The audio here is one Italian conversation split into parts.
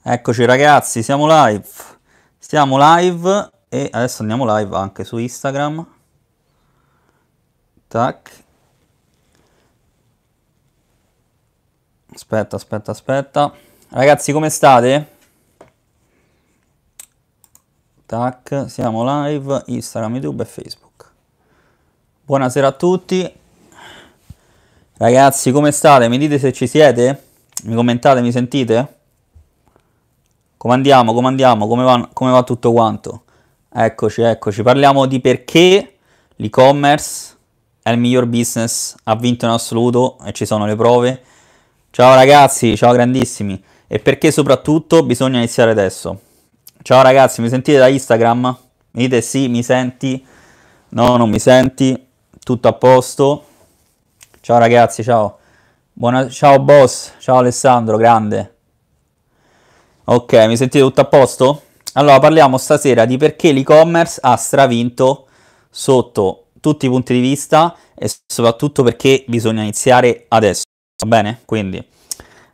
Eccoci ragazzi, siamo live. Siamo live e adesso andiamo live anche su Instagram. Tac. Aspetta, aspetta, aspetta. Ragazzi, come state? Tac, siamo live Instagram, YouTube e Facebook. Buonasera a tutti. Ragazzi, come state? Mi dite se ci siete? Mi commentate, mi sentite? Comandiamo, comandiamo, come va, come va tutto quanto? Eccoci, eccoci. Parliamo di perché l'e-commerce è il miglior business, ha vinto in assoluto e ci sono le prove. Ciao ragazzi, ciao grandissimi. E perché soprattutto bisogna iniziare adesso. Ciao ragazzi, mi sentite da Instagram? Mi dite sì, mi senti? No, non mi senti? Tutto a posto? Ciao ragazzi, ciao. Buona... Ciao boss, ciao Alessandro, grande. Ok, mi sentite tutto a posto? Allora, parliamo stasera di perché l'e-commerce ha stravinto sotto tutti i punti di vista e soprattutto perché bisogna iniziare adesso. Va bene? Quindi,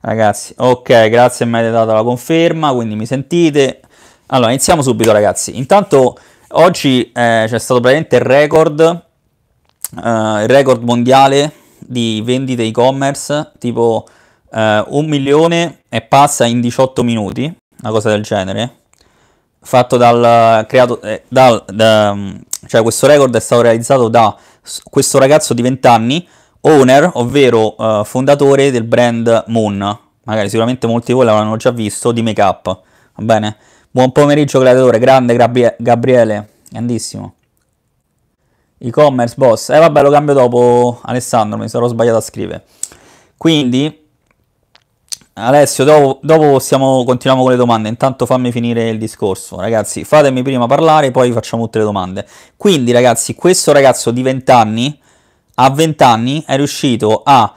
ragazzi, ok, grazie, mi avete dato la conferma, quindi mi sentite. Allora, iniziamo subito, ragazzi. Intanto, oggi eh, c'è stato praticamente il record, eh, il record mondiale di vendite e-commerce, tipo eh, un milione e passa in 18 minuti, una cosa del genere, fatto dal creato eh, dal, da, mm, cioè questo record è stato realizzato da questo ragazzo di 20 anni, owner, ovvero eh, fondatore del brand Moon. Magari sicuramente molti di voi l'avranno già visto di make up. Va bene. Buon pomeriggio creatore, grande Gabrie- Gabriele, grandissimo. E-commerce boss. Eh vabbè, lo cambio dopo Alessandro, mi sarò sbagliato a scrivere. Quindi Alessio, dopo, dopo possiamo, continuiamo con le domande. Intanto fammi finire il discorso. Ragazzi, fatemi prima parlare, poi facciamo tutte le domande. Quindi, ragazzi, questo ragazzo di 20 anni, a 20 anni, è riuscito a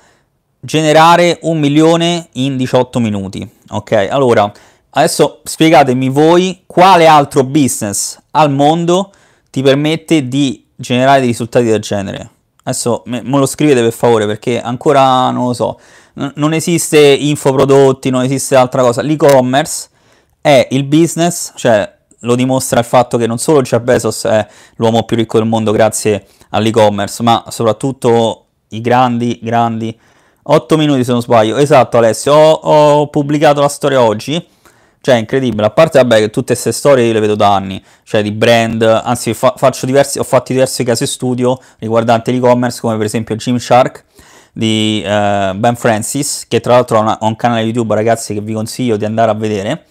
generare un milione in 18 minuti. Ok, allora adesso spiegatemi voi quale altro business al mondo ti permette di generare dei risultati del genere. Adesso me, me lo scrivete per favore perché ancora non lo so non esiste infoprodotti, non esiste altra cosa. L'e-commerce è il business, cioè lo dimostra il fatto che non solo Jeff Bezos è l'uomo più ricco del mondo grazie all'e-commerce, ma soprattutto i grandi, grandi... 8 minuti se non sbaglio, esatto Alessio, ho, ho pubblicato la storia oggi, cioè è incredibile, a parte vabbè che tutte queste storie io le vedo da anni, cioè di brand, anzi fa- diversi, ho fatto diversi casi studio riguardanti l'e-commerce come per esempio Gymshark, di uh, Ben Francis, che tra l'altro ha, un canale YouTube, ragazzi, che vi consiglio di andare a vedere,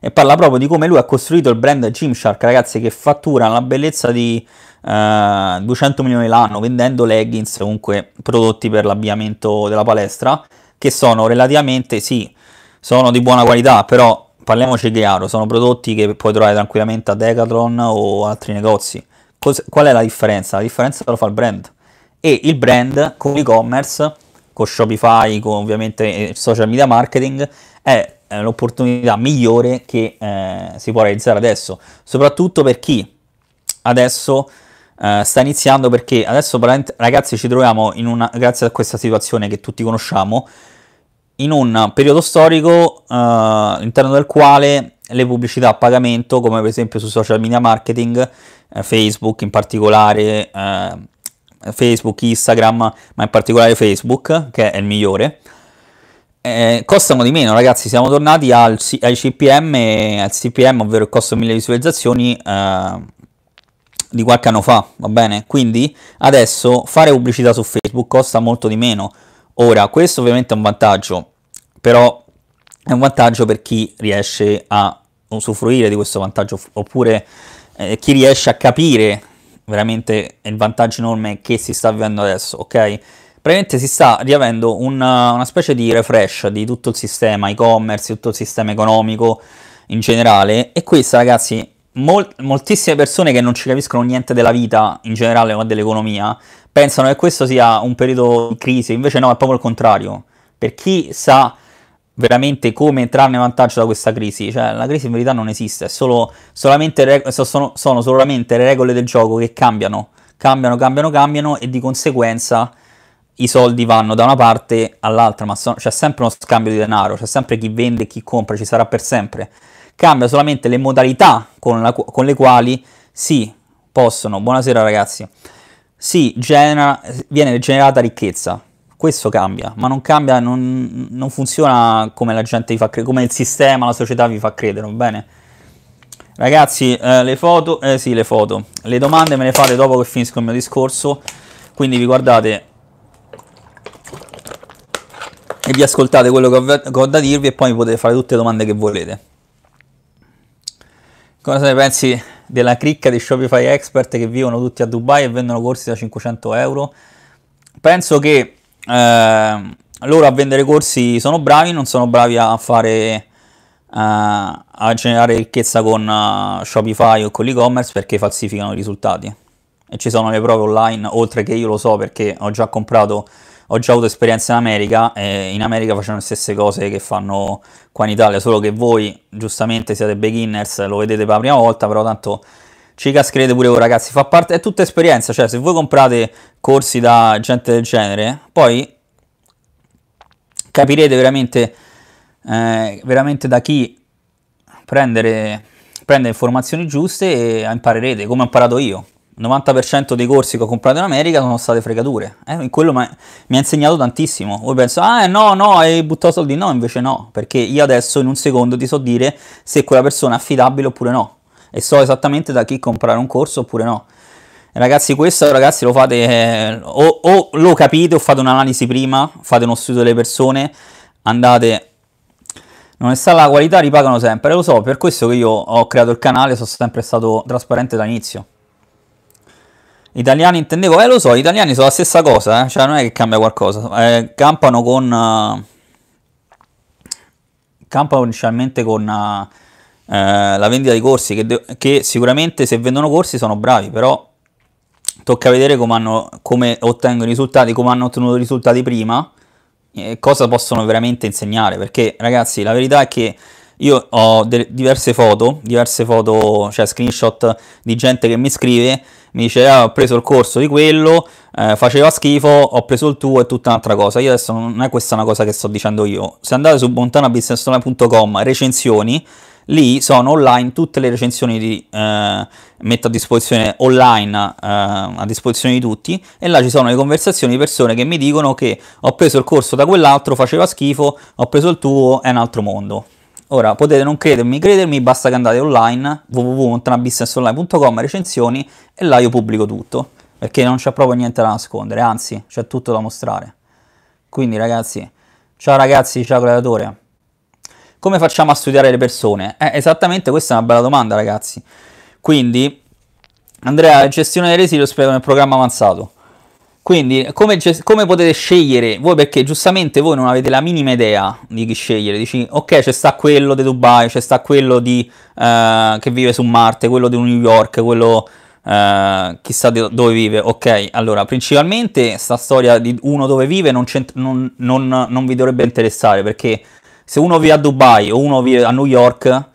e parla proprio di come lui ha costruito il brand Gymshark, ragazzi, che fattura una bellezza di uh, eh, 200 milioni l'anno vendendo leggings, comunque prodotti per l'abbigliamento della palestra, che sono relativamente, sì, sono di buona qualità, però parliamoci chiaro, sono prodotti che puoi trovare tranquillamente a Decathlon o altri negozi. Cos- qual è la differenza? La differenza lo fa il brand e il brand con l'e-commerce, con Shopify, con ovviamente eh, social media marketing, è eh, l'opportunità migliore che eh, si può realizzare adesso, soprattutto per chi adesso eh, sta iniziando, perché adesso ragazzi ci troviamo in una, grazie a questa situazione che tutti conosciamo, in un periodo storico eh, all'interno del quale le pubblicità a pagamento, come per esempio su social media marketing, eh, Facebook in particolare, Facebook, Instagram, ma in particolare Facebook, che è il migliore. Eh, costano di meno, ragazzi. Siamo tornati al, ai CPM, al CPM, ovvero il costo 1000 visualizzazioni eh, di qualche anno fa. Va bene, quindi adesso fare pubblicità su Facebook costa molto di meno. Ora, questo ovviamente è un vantaggio, però è un vantaggio per chi riesce a usufruire di questo vantaggio oppure eh, chi riesce a capire veramente il vantaggio enorme che si sta vivendo adesso, ok? Praticamente si sta riavendo una, una specie di refresh di tutto il sistema e-commerce, tutto il sistema economico in generale e questa ragazzi mol- moltissime persone che non ci capiscono niente della vita in generale o dell'economia pensano che questo sia un periodo di crisi, invece no, è proprio il contrario. Per chi sa veramente come trarne vantaggio da questa crisi. Cioè, la crisi in verità non esiste, solo, reg- sono, sono, solamente le regole del gioco che cambiano, cambiano, cambiano, cambiano e di conseguenza i soldi vanno da una parte all'altra, ma so- c'è sempre uno scambio di denaro, c'è sempre chi vende e chi compra, ci sarà per sempre. Cambia solamente le modalità con, la, con le quali si possono, buonasera ragazzi, si genera, viene generata ricchezza questo cambia, ma non cambia, non, non funziona come la gente vi fa credere, come il sistema, la società vi fa credere, va bene? Ragazzi, eh, le foto, eh sì, le foto, le domande me le fate dopo che finisco il mio discorso, quindi vi guardate e vi ascoltate quello che ho, che ho da dirvi e poi mi potete fare tutte le domande che volete. Cosa ne pensi della cricca di Shopify Expert che vivono tutti a Dubai e vendono corsi da 500 euro? Penso che Ehm, loro a vendere corsi sono bravi, non sono bravi a fare eh, a generare ricchezza con eh, Shopify o con l'e-commerce perché falsificano i risultati. E ci sono le prove online, oltre che io lo so perché ho già comprato, ho già avuto esperienza in America e in America facciano le stesse cose che fanno qua in Italia, solo che voi giustamente siete beginners, lo vedete per la prima volta, però tanto Cicas crede pure voi ragazzi, fa parte, è tutta esperienza, cioè se voi comprate corsi da gente del genere, poi capirete veramente, eh, veramente da chi prendere, prendere informazioni giuste e imparerete, come ho imparato io. Il 90% dei corsi che ho comprato in America sono state fregature. Eh, quello mi ha insegnato tantissimo. Voi penso, ah eh, no, no, hai buttato soldi. No, invece no, perché io adesso in un secondo ti so dire se quella persona è affidabile oppure no e so esattamente da chi comprare un corso oppure no. Ragazzi, questo ragazzi, lo fate eh, o, o, lo capite o fate un'analisi prima, fate uno studio delle persone, andate. Non è stata la qualità, ripagano sempre. Lo so, per questo che io ho creato il canale, sono sempre stato trasparente dall'inizio. Italiani intendevo, eh lo so, gli italiani sono la stessa cosa, eh? cioè non è che cambia qualcosa, eh, campano con... Uh, campano inizialmente con... Uh, eh, la vendita di corsi, che, che, sicuramente se vendono corsi sono bravi, però tocca vedere come, hanno, come ottengono i risultati, come hanno ottenuto i risultati prima e cosa possono veramente insegnare, perché ragazzi la verità è che io ho diverse foto, diverse foto, cioè screenshot di gente che mi scrive, mi dice ah, ho preso il corso di quello, eh, faceva schifo, ho preso il tuo e tutta un'altra cosa. Io adesso non è questa una cosa che sto dicendo io. Se andate su montanabusinessonline.com, recensioni, Lì sono online tutte le recensioni di, eh, metto a disposizione online eh, a disposizione di tutti e là ci sono le conversazioni di persone che mi dicono che ho preso il corso da quell'altro, faceva schifo, ho preso il tuo, è un altro mondo. Ora potete non credermi, credermi, basta che andate online www.montanabusinessonline.com recensioni e là io pubblico tutto perché non c'è proprio niente da nascondere, anzi c'è tutto da mostrare. Quindi ragazzi, ciao ragazzi, ciao creatore. Come facciamo a studiare le persone? Eh, esattamente questa è una bella domanda, ragazzi. Quindi, Andrea, gestione dei resi lo spiego nel programma avanzato. Quindi, come, come, potete scegliere voi? Perché giustamente voi non avete la minima idea di chi scegliere. Dici, ok, c'è sta quello di Dubai, c'è sta quello di, uh, che vive su Marte, quello di New York, quello uh, chissà dove vive. Ok, allora, principalmente sta storia di uno dove vive non, non, non, non vi dovrebbe interessare perché se uno vive a Dubai o uno vive a New York,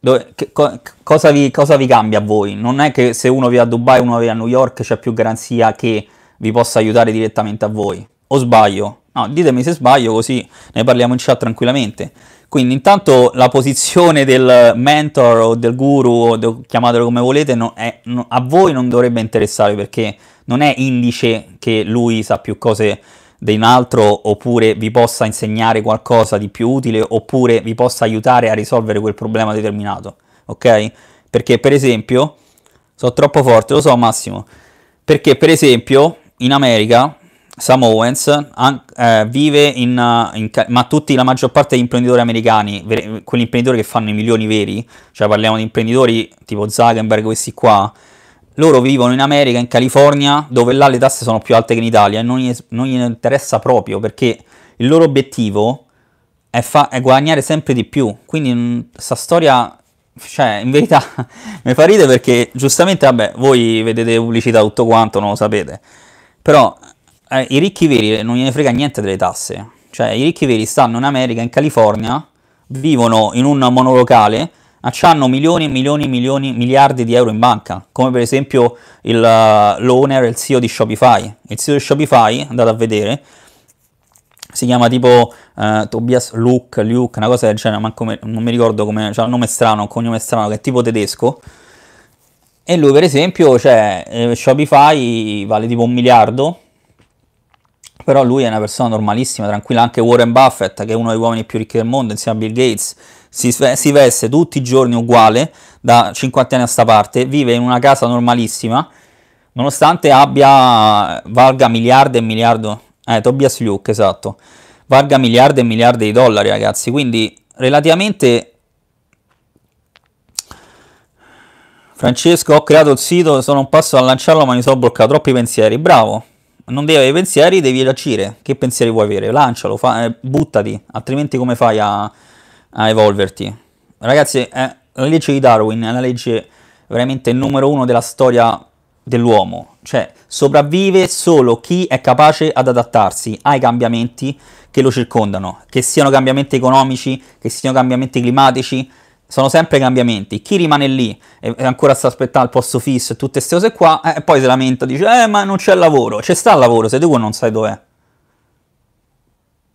dove, che, co, cosa, vi, cosa, vi, cambia a voi? Non è che se uno vive a Dubai o uno vive a New York c'è più garanzia che vi possa aiutare direttamente a voi. O sbaglio? No, ditemi se sbaglio così ne parliamo in chat tranquillamente. Quindi intanto la posizione del mentor o del guru, o chiamatelo come volete, è, a voi non dovrebbe interessare perché non è indice che lui sa più cose di un altro oppure vi possa insegnare qualcosa di più utile oppure vi possa aiutare a risolvere quel problema determinato, ok? Perché per esempio, sono troppo forte, lo so Massimo, perché per esempio in America Sam Owens eh, vive in, in, ma tutti, la maggior parte degli imprenditori americani, quegli imprenditori che fanno i milioni veri, cioè parliamo di imprenditori tipo Zuckerberg, questi qua, loro vivono in America, in California, dove là le tasse sono più alte che in Italia e non gli, non gli interessa proprio perché il loro obiettivo è, fa- è guadagnare sempre di più. Quindi questa mm, storia, cioè, in verità mi fa ridere perché giustamente, vabbè, voi vedete pubblicità tutto quanto, non lo sapete. Però eh, i ricchi veri non gliene frega niente delle tasse. Cioè, i ricchi veri stanno in America, in California, vivono in un monolocale ma hanno milioni e milioni e milioni, miliardi di euro in banca, come per esempio il, eh, l'owner il CEO di Shopify. Il CEO di Shopify, andate a vedere, si chiama tipo eh, Tobias Luke, Luke, una cosa del genere, ma me, non mi ricordo come, c'ha un nome strano, un cognome strano, che è tipo tedesco. E lui per esempio, cioè, eh, Shopify vale tipo un miliardo, però lui è una persona normalissima, tranquilla, anche Warren Buffett, che è uno dei uomini più ricchi del mondo, insieme a Bill Gates, si, si veste tutti i giorni uguale, da 50 anni a sta parte, vive in una casa normalissima, nonostante abbia, valga miliardi e miliardi, eh, Tobias Luke, esatto, valga miliardi e miliardi di dollari, ragazzi, quindi relativamente... Francesco, ho creato il sito, sono un passo a lanciarlo ma mi sono bloccato troppi pensieri, bravo! non devi avere pensieri, devi reagire. Che pensieri vuoi avere? Lancialo, fa, eh, buttati, altrimenti come fai a, a evolverti? Ragazzi, eh, la legge di Darwin è la legge veramente numero uno della storia dell'uomo, cioè sopravvive solo chi è capace ad adattarsi ai cambiamenti che lo circondano, che siano cambiamenti economici, che siano cambiamenti climatici, sono sempre cambiamenti. Chi rimane lì e ancora sta aspettando il posto fisso e tutte queste cose qua, eh, e eh, poi si lamenta, dice, eh ma non c'è lavoro, c'è sta il lavoro, se tu non sai dov'è.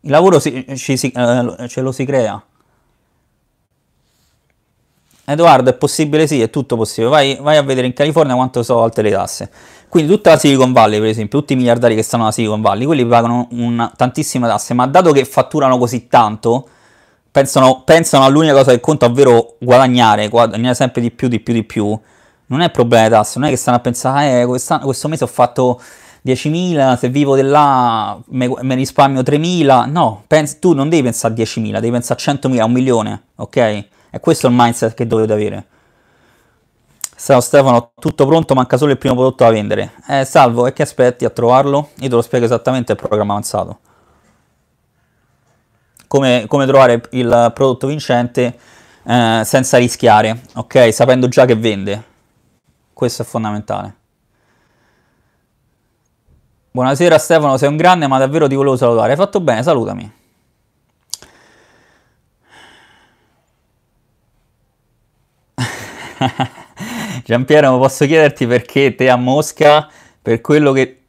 Il lavoro si, ci, si, eh, ce lo si crea. Edoardo, è possibile? Sì, è tutto possibile. Vai, vai a vedere in California quanto sono alte le tasse. Quindi tutta la Silicon Valley, per esempio, tutti i miliardari che stanno alla Silicon Valley, quelli pagano una, tantissime tasse, ma dato che fatturano così tanto, pensano, pensano all'unica cosa che conta, ovvero guadagnare, guadagnare sempre di più, di più, di più, non è problema di tasse, non è che stanno a pensare, ah, eh, questo mese ho fatto 10.000, se vivo di là me, risparmio 3.000, no, pens- tu non devi pensare a 10.000, devi pensare a 100.000, a un milione, ok? E questo è il mindset che dovete avere. Ciao Stefano, tutto pronto, manca solo il primo prodotto da vendere. Eh, salvo, e che aspetti a trovarlo? Io te lo spiego esattamente il programma avanzato come, come trovare il prodotto vincente eh, senza rischiare, ok? Sapendo già che vende. Questo è fondamentale. Buonasera Stefano, sei un grande, ma davvero ti volevo salutare. Hai fatto bene, salutami. Giampiero, posso chiederti perché te a Mosca, per quello che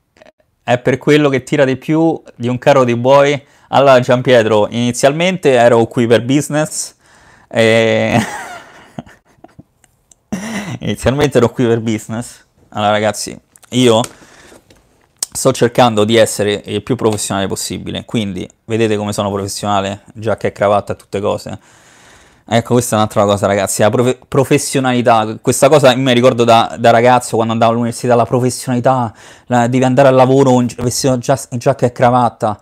è per quello che tira di più di un carro di buoi, allora Gian Pietro, inizialmente ero qui per business e... inizialmente ero qui per business. Allora ragazzi, io sto cercando di essere il più professionale possibile, quindi vedete come sono professionale, giacca e cravatta e tutte cose. Ecco, questa è un'altra cosa, ragazzi. La prof- professionalità, questa cosa mi ricordo da, da, ragazzo quando andavo all'università. La professionalità, la, devi andare al lavoro vestito giacca e cravatta.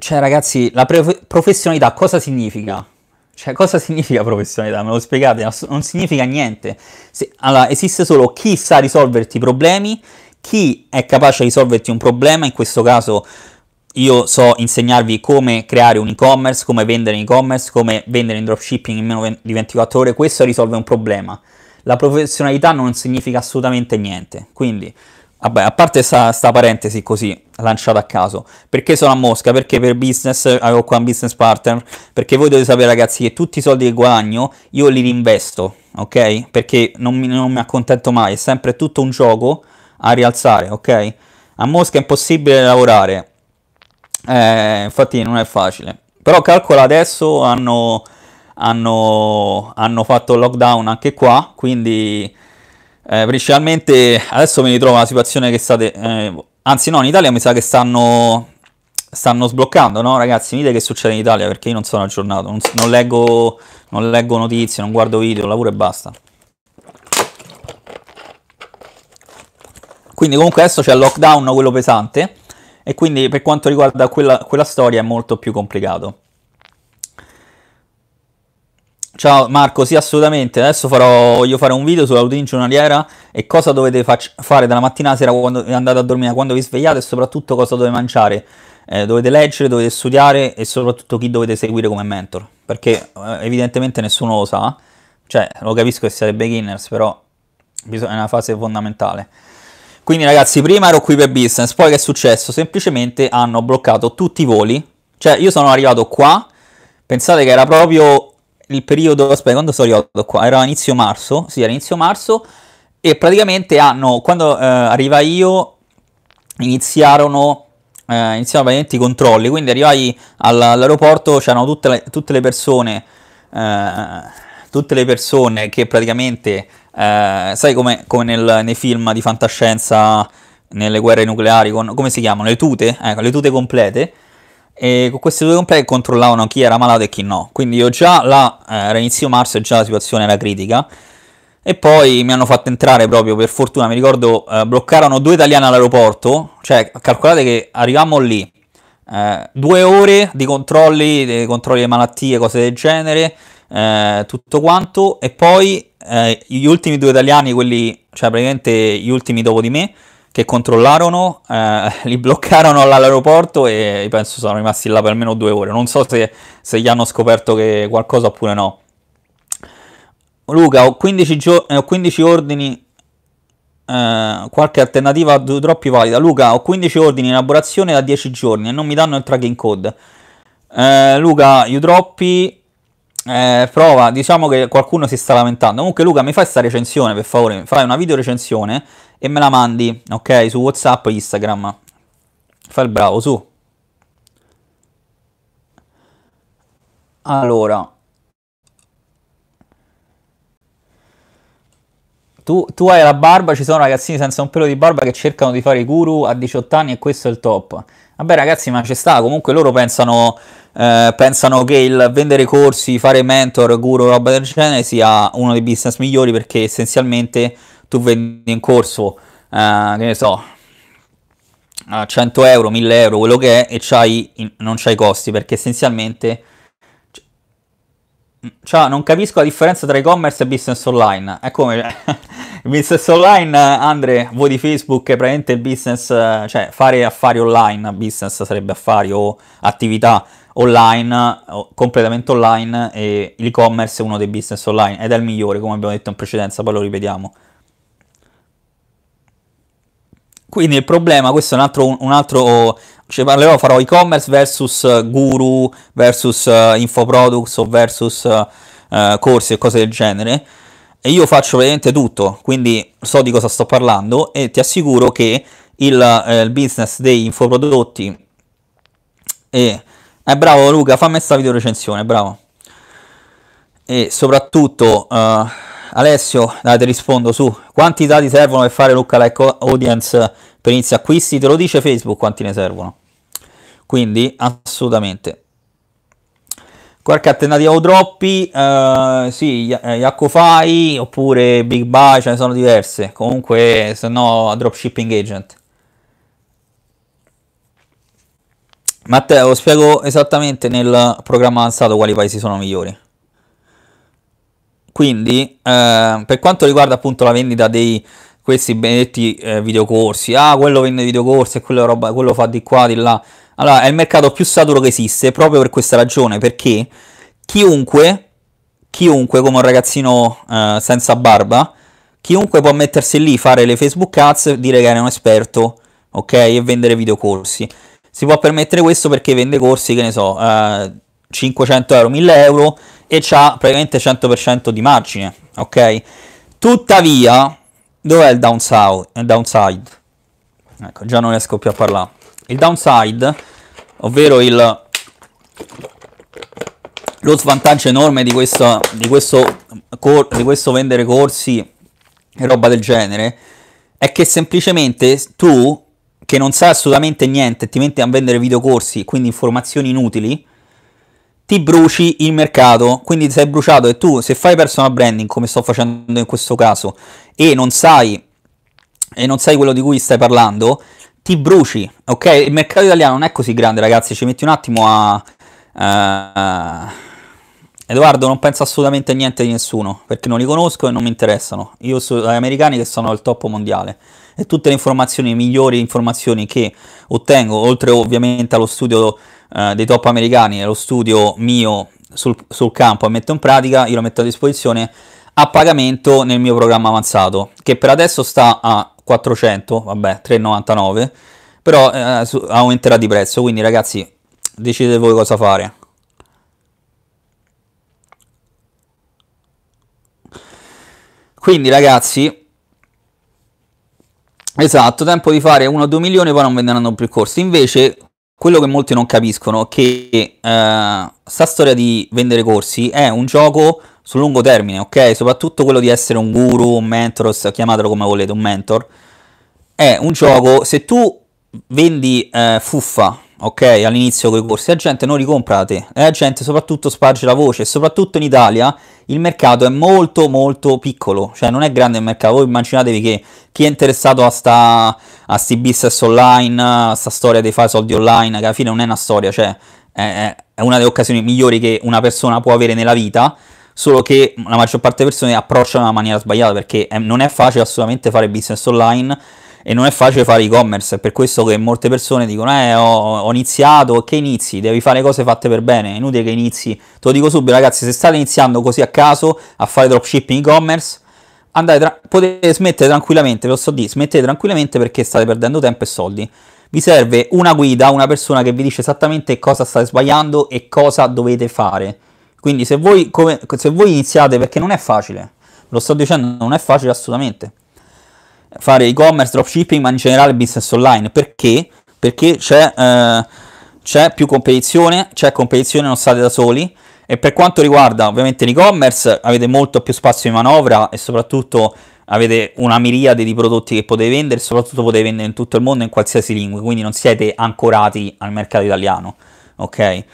Cioè ragazzi, la pre- professionalità cosa significa? Cioè, cosa significa professionalità? Me lo spiegate? Non significa niente. Se, allora, esiste solo chi sa risolverti i problemi, chi è capace di risolverti un problema, in questo caso io so insegnarvi come creare un e-commerce, come vendere in e-commerce, come vendere in dropshipping in meno di 24 ore, questo risolve un problema. La professionalità non significa assolutamente niente. Quindi... Vabbè, a parte sta, sta, parentesi così, lanciata a caso, perché sono a Mosca? Perché per business, avevo qua un business partner, perché voi dovete sapere ragazzi che tutti i soldi che guadagno io li reinvesto, ok? Perché non mi, non mi accontento mai, è sempre tutto un gioco a rialzare, ok? A Mosca è impossibile lavorare, eh, infatti non è facile, però calcola adesso hanno, hanno, hanno fatto lockdown anche qua, quindi eh, principalmente adesso mi ritrovo in una situazione che state, eh, anzi no, in Italia mi sa che stanno, stanno sbloccando, no? Ragazzi, mi dite che succede in Italia perché io non sono aggiornato, non, non, leggo, non leggo notizie, non guardo video, lavoro e basta. Quindi comunque adesso c'è il lockdown, quello pesante, e quindi per quanto riguarda quella, quella storia è molto più complicato. Ciao Marco, sì assolutamente, adesso farò, voglio fare un video sull'audizione giornaliera e cosa dovete fac- fare dalla mattina a sera quando andate a dormire, quando vi svegliate e soprattutto cosa dovete mangiare, eh, dovete leggere, dovete studiare e soprattutto chi dovete seguire come mentor, perché eh, evidentemente nessuno lo sa, cioè lo capisco che siete beginners, però è una fase fondamentale. Quindi ragazzi, prima ero qui per business, poi che è successo? Semplicemente hanno bloccato tutti i voli, cioè io sono arrivato qua, pensate che era proprio il periodo, aspetta, quando sono arrivato qua? Era inizio marzo, sì, era inizio marzo, e praticamente hanno, quando eh, arriva io, iniziarono, eh, iniziarono praticamente i controlli, quindi arrivai all'aeroporto, c'erano tutte le, tutte le persone, eh, tutte le persone che praticamente, eh, sai come, come nel, nei film di fantascienza, nelle guerre nucleari, con, come si chiamano, le tute, ecco, le tute complete, e con queste due compagnie controllavano chi era malato e chi no. Quindi io già là, eh, era inizio marzo e già la situazione era critica. E poi mi hanno fatto entrare proprio per fortuna, mi ricordo, eh, bloccarono due italiani all'aeroporto. Cioè, calcolate che arriviamo lì. Eh, due ore di controlli, di controlli di malattie, cose del genere, eh, tutto quanto. E poi eh, gli ultimi due italiani, quelli, cioè praticamente gli ultimi dopo di me, che controllarono, eh, li bloccarono all'aeroporto e penso sono rimasti là per almeno due ore. Non so se, se gli hanno scoperto qualcosa oppure no. Luca, ho 15, gio- eh, ho 15 ordini, eh, qualche alternativa a droppi valida. Luca, ho 15 ordini in elaborazione da 10 giorni e non mi danno il tracking code. Eh, Luca, you droppi, eh, prova, diciamo che qualcuno si sta lamentando. Comunque Luca, mi fai questa recensione per favore, mi fai una video recensione e me la mandi, ok? Su WhatsApp o Instagram. Fai il bravo, su. Allora. Tu, tu, hai la barba, ci sono ragazzini senza un pelo di barba che cercano di fare i guru a 18 anni e questo è il top. Vabbè ragazzi, ma ci sta, comunque loro pensano, eh, pensano che il vendere corsi, fare mentor, guru, roba del genere sia uno dei business migliori perché essenzialmente tu vendi in corso, eh, che ne so, 100 euro, 1000 euro, quello che è, e c'hai, non c'hai costi, perché essenzialmente... Ciao, non capisco la differenza tra e-commerce e business online. È come eh. il business online, Andre, voi di Facebook, è praticamente il business, cioè fare affari online, business sarebbe affari o attività online, o completamente online, e l'e-commerce è uno dei business online ed è il migliore, come abbiamo detto in precedenza, poi lo ripetiamo. Quindi il problema, questo è un altro, un altro ci parlerò, farò e-commerce versus eh, guru, versus uh, infoproducts o versus uh, corsi e cose del genere. E io faccio praticamente tutto, quindi so di cosa sto parlando e ti assicuro che il, eh, il business dei infoprodotti e... Eh, bravo Luca, fammi questa video recensione, bravo. E soprattutto... Uh, Alessio, dai, ti rispondo su quanti dati servono per fare lookalike audience per inizio acquisti? Te lo dice Facebook quanti ne servono. Quindi assolutamente. Qualche alternativo droppi, eh, sì, eh, Yakofai oppure Big Buy, ce ne sono diverse. Comunque, se no, dropshipping agent. Matteo, spiego esattamente nel programma avanzato quali paesi sono migliori. Quindi, eh, per quanto riguarda appunto la vendita di questi benedetti eh, videocorsi, ah, quello vende videocorsi e quello, roba, quello fa di qua, di là. Allora, è il mercato più saturo che esiste proprio per questa ragione, perché chiunque, chiunque come un ragazzino eh, senza barba, chiunque può mettersi lì, fare le Facebook ads, dire che è un esperto, ok, e vendere videocorsi. Si può permettere questo perché vende corsi, che ne so, eh, 500 euro, 1000 euro, e c'ha praticamente 100% di margine, ok? Tuttavia, dov'è il downside? Ecco, già non riesco più a parlare. Il downside, ovvero il, lo svantaggio enorme di, questa, di, questo, di questo vendere corsi e roba del genere, è che semplicemente tu, che non sai assolutamente niente, ti metti a vendere videocorsi, quindi informazioni inutili, ti bruci il mercato, quindi sei bruciato e tu se fai personal branding come sto facendo in questo caso e non sai e non sai quello di cui stai parlando, ti bruci, ok? Il mercato italiano non è così grande, ragazzi, ci metti un attimo a, a eh, Edoardo non penso assolutamente a niente di nessuno, perché non li conosco e non mi interessano. Io sono gli americani che sono al top mondiale e tutte le informazioni, le migliori informazioni che ottengo, oltre ovviamente allo studio eh, dei top americani nello studio mio sul, sul campo e metto in pratica, io lo metto a disposizione a pagamento nel mio programma avanzato, che per adesso sta a 400, vabbè, 3,99, però eh, su, aumenterà di prezzo, quindi ragazzi decidete voi cosa fare. Quindi ragazzi, esatto, tempo di fare 1 o 2 milioni e poi non venderanno più corsi. Invece quello che molti non capiscono è che eh, sta storia di vendere corsi è un gioco sul lungo termine, ok? Soprattutto quello di essere un guru, un mentor, chiamatelo come volete, un mentor. È un gioco, se tu vendi eh, fuffa, ok, all'inizio con i corsi, la gente non li compra a te, la gente soprattutto sparge la voce, soprattutto in Italia il mercato è molto molto piccolo, cioè non è grande il mercato, voi immaginatevi che chi è interessato a sta, a sti business online, a sta storia dei fare soldi online, che alla fine non è una storia, cioè è, è una delle occasioni migliori che una persona può avere nella vita, solo che la maggior parte delle persone approcciano in una maniera sbagliata perché è, non è facile assolutamente fare business online, e non è facile fare e-commerce, è per questo che molte persone dicono eh ho, ho iniziato, che inizi? Devi fare cose fatte per bene, è inutile che inizi, te lo dico subito ragazzi, se state iniziando così a caso a fare dropshipping e-commerce, andate tra- potete smettere tranquillamente, ve lo sto dicendo, smettete tranquillamente perché state perdendo tempo e soldi. Vi serve una guida, una persona che vi dice esattamente cosa state sbagliando e cosa dovete fare. Quindi se voi, come, se voi iniziate, perché non è facile, ve lo sto dicendo, non è facile assolutamente fare e-commerce, dropshipping, ma in generale business online. Perché? Perché c'è, eh, c'è più competizione, c'è competizione, non state da soli. E per quanto riguarda ovviamente l'e-commerce, avete molto più spazio di manovra e soprattutto avete una miriade di prodotti che potete vendere, soprattutto potete vendere in tutto il mondo in qualsiasi lingua, quindi non siete ancorati al mercato italiano, ok?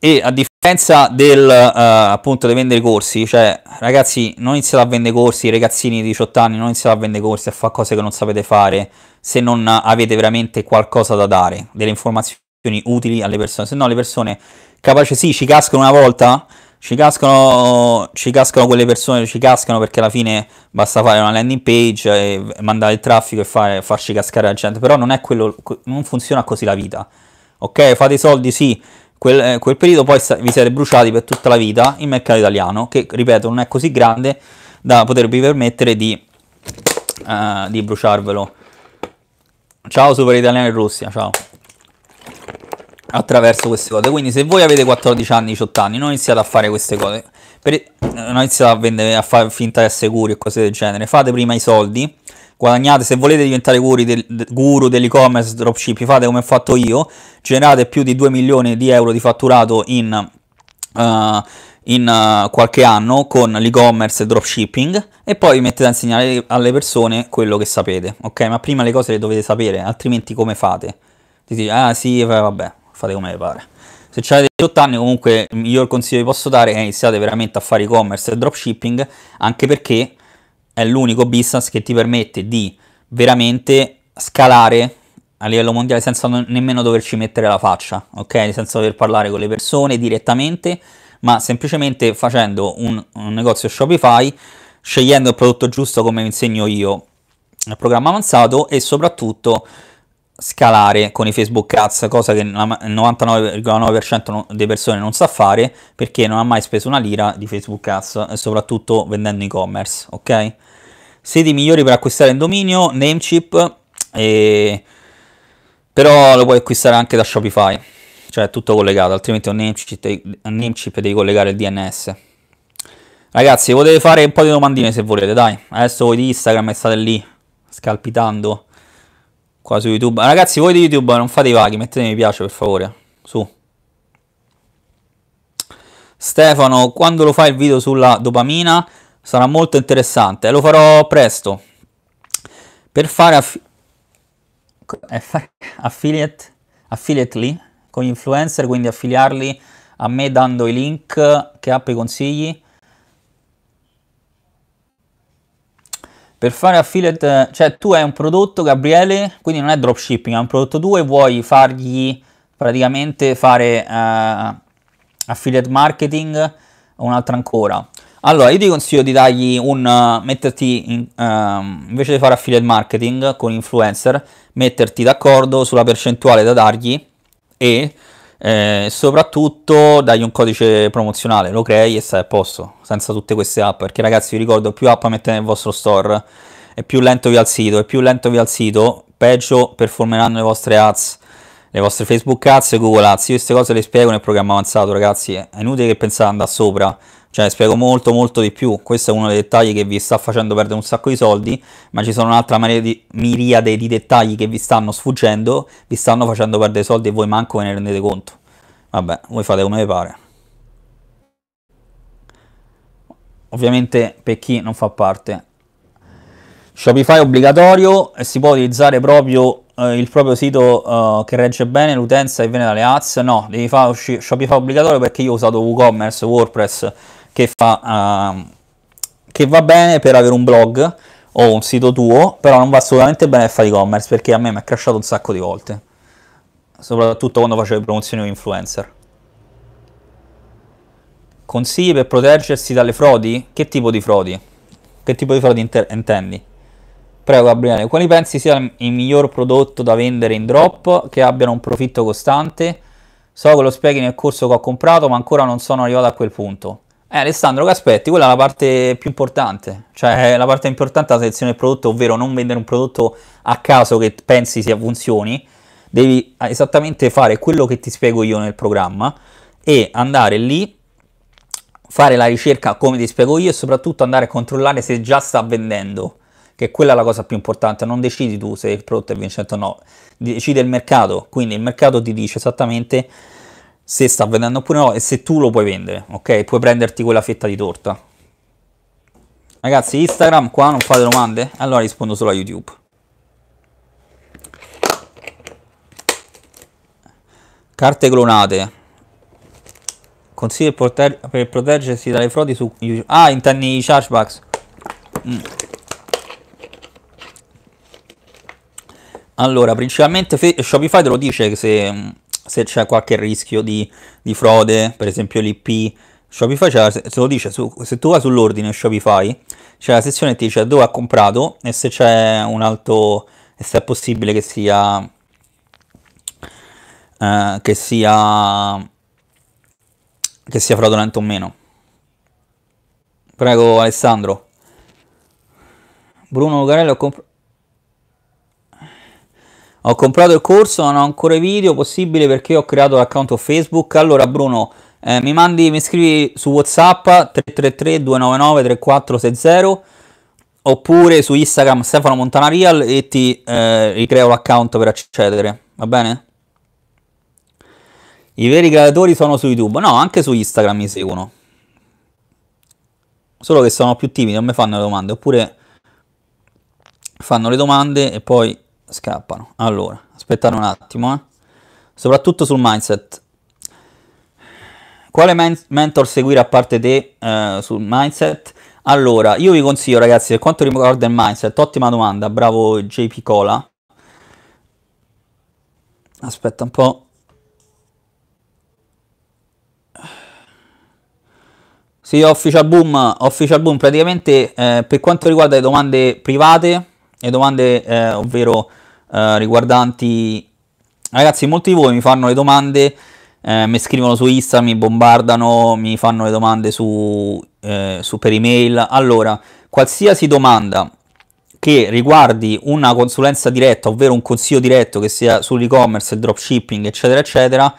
e a differenza del uh, appunto di vendere corsi, cioè ragazzi non iniziate a vendere corsi, ragazzini di 18 anni non iniziate a vendere corsi, a fare cose che non sapete fare se non avete veramente qualcosa da dare, delle informazioni utili alle persone, se no le persone capaci sì ci cascano una volta, ci cascano, ci cascano quelle persone, ci cascano perché alla fine basta fare una landing page e mandare il traffico e fare, farci cascare la gente, però non, è quello, non funziona così la vita, ok? Fate i soldi sì quel, eh, quel periodo poi vi siete bruciati per tutta la vita il mercato italiano, che ripeto non è così grande da potervi permettere di, eh, di bruciarvelo. Ciao Super Italiano in Russia, ciao. Attraverso queste cose, quindi se voi avete 14 anni, 18 anni, non iniziate a fare queste cose, per, non iniziate a, vendere, a fare finta di essere curi e cose del genere, fate prima i soldi guadagnate, se volete diventare guru, del, guru dell'e-commerce dropshipping, fate come ho fatto io, generate più di 2 milioni di euro di fatturato in... Uh, in uh, qualche anno con l'e-commerce e dropshipping e poi mettete a insegnare alle persone quello che sapete, ok? Ma prima le cose le dovete sapere, altrimenti come fate? Ti ah sì, eh, vabbè, fate come vi pare. Se avete 18 anni comunque io il consiglio che vi posso dare è iniziate veramente a fare e-commerce e dropshipping anche perché è l'unico business che ti permette di veramente scalare a livello mondiale senza nemmeno doverci mettere la faccia, ok? Senza dover parlare con le persone direttamente, ma semplicemente facendo un, un negozio Shopify, scegliendo il prodotto giusto come vi insegno io nel programma avanzato e soprattutto scalare con i Facebook Ads, cosa che il 99,9% delle persone non sa fare perché non ha mai speso una lira di Facebook Ads, soprattutto vendendo e-commerce, ok? sedi migliori per acquistare in dominio, Namechip, e... però lo puoi acquistare anche da Shopify, cioè è tutto collegato, altrimenti a Namechip, Namecheap devi collegare il DNS. Ragazzi, potete fare un po' di domandine se volete, dai. Adesso voi di Instagram state lì, scalpitando, qua su YouTube. Ragazzi, voi di YouTube non fate i vaghi, mettete mi piace per favore, su. Stefano, quando lo fai il video sulla dopamina? sarà molto interessante. Eh, lo farò presto per fare eh, affiliate, affiliately con gli influencer, quindi affiliarli a me dando i link che app i consigli. Per fare affiliate, cioè tu hai un prodotto Gabriele, quindi non è dropshipping, è un prodotto tuo e vuoi fargli praticamente fare uh, affiliate marketing o un'altra ancora. Allora, io ti consiglio di dargli un uh, metterti in, uh, invece di fare affiliate marketing con influencer, metterti d'accordo sulla percentuale da dargli e eh, soprattutto dagli un codice promozionale, lo crei e stai a posto senza tutte queste app. Perché, ragazzi, vi ricordo: più app mettete nel vostro store, e più lento vi al sito, e più lento vi al sito, peggio performeranno le vostre ads le vostre Facebook ads e Google ads. Io queste cose le spiego nel programma avanzato, ragazzi. È inutile che pensate andare sopra cioè spiego molto molto di più, questo è uno dei dettagli che vi sta facendo perdere un sacco di soldi, ma ci sono un'altra miriade di dettagli che vi stanno sfuggendo, vi stanno facendo perdere soldi e voi manco ve ne rendete conto. Vabbè, voi fate come vi pare. Ovviamente per chi non fa parte. Shopify è obbligatorio e si può utilizzare proprio eh, il proprio sito uh, che regge bene l'utenza e viene dalle ads? No, devi fare Shopify obbligatorio perché io ho usato WooCommerce, WordPress che, fa, uh, che va bene per avere un blog o un sito tuo, però non va assolutamente bene per fare e-commerce perché a me mi è crashato un sacco di volte, soprattutto quando facevo le promozioni con influencer. Consigli per proteggersi dalle frodi? Che tipo di frodi? Che tipo di frodi inter- intendi? Prego Gabriele, quali pensi sia il miglior prodotto da vendere in drop che abbiano un profitto costante? So che lo spieghi nel corso che ho comprato, ma ancora non sono arrivato a quel punto. Eh, Alessandro aspetti? quella è la parte più importante, cioè eh, la parte importante è la selezione del prodotto, ovvero non vendere un prodotto a caso che pensi sia funzioni, devi ah, esattamente fare quello che ti spiego io nel programma e andare lì, fare la ricerca come ti spiego io e soprattutto andare a controllare se già sta vendendo, che quella è la cosa più importante, non decidi tu se il prodotto è vincente o no, decide il mercato, quindi il mercato ti dice esattamente se sta vendendo oppure no e se tu lo puoi vendere, ok? Puoi prenderti quella fetta di torta. Ragazzi, Instagram qua non fate domande? Allora rispondo solo a YouTube. Carte clonate. Consiglio per proteggersi dalle frodi su YouTube. Ah, intendi i chargebacks. Mm. Allora, principalmente Shopify te lo dice che se mm, se c'è qualche rischio di, di frode, per esempio l'IP, Shopify se lo dice, su, se tu vai sull'ordine Shopify, c'è la sezione che ti dice dove ha comprato e se c'è un alto, e se è possibile che sia, eh, che sia, che sia fraudolento o meno. Prego Alessandro. Bruno Lucarello ha comprato... Ho comprato il corso, non ho ancora i video, possibile perché ho creato l'account Facebook. Allora Bruno, eh, mi mandi, mi scrivi su WhatsApp 333 299 3460 oppure su Instagram Stefano Montanarial e ti eh, ricreo l'account per accedere, va bene? I veri creatori sono su YouTube, no, anche su Instagram mi seguono. Solo che sono più timidi, non mi fanno le domande, oppure fanno le domande e poi scappano. Allora, aspettate un attimo, eh. soprattutto sul mindset. Quale men- mentor seguire a parte te eh, sul mindset? Allora, io vi consiglio ragazzi, per quanto riguarda il mindset, ottima domanda, bravo JP Cola. Aspetta un po'. Sì, Official Boom, official boom praticamente eh, per quanto riguarda le domande private, le domande eh, ovvero eh, riguardanti... Ragazzi, molti di voi mi fanno le domande, eh, mi scrivono su Instagram, mi bombardano, mi fanno le domande su, eh, su per email. Allora, qualsiasi domanda che riguardi una consulenza diretta, ovvero un consiglio diretto che sia sull'e-commerce, il dropshipping, eccetera, eccetera,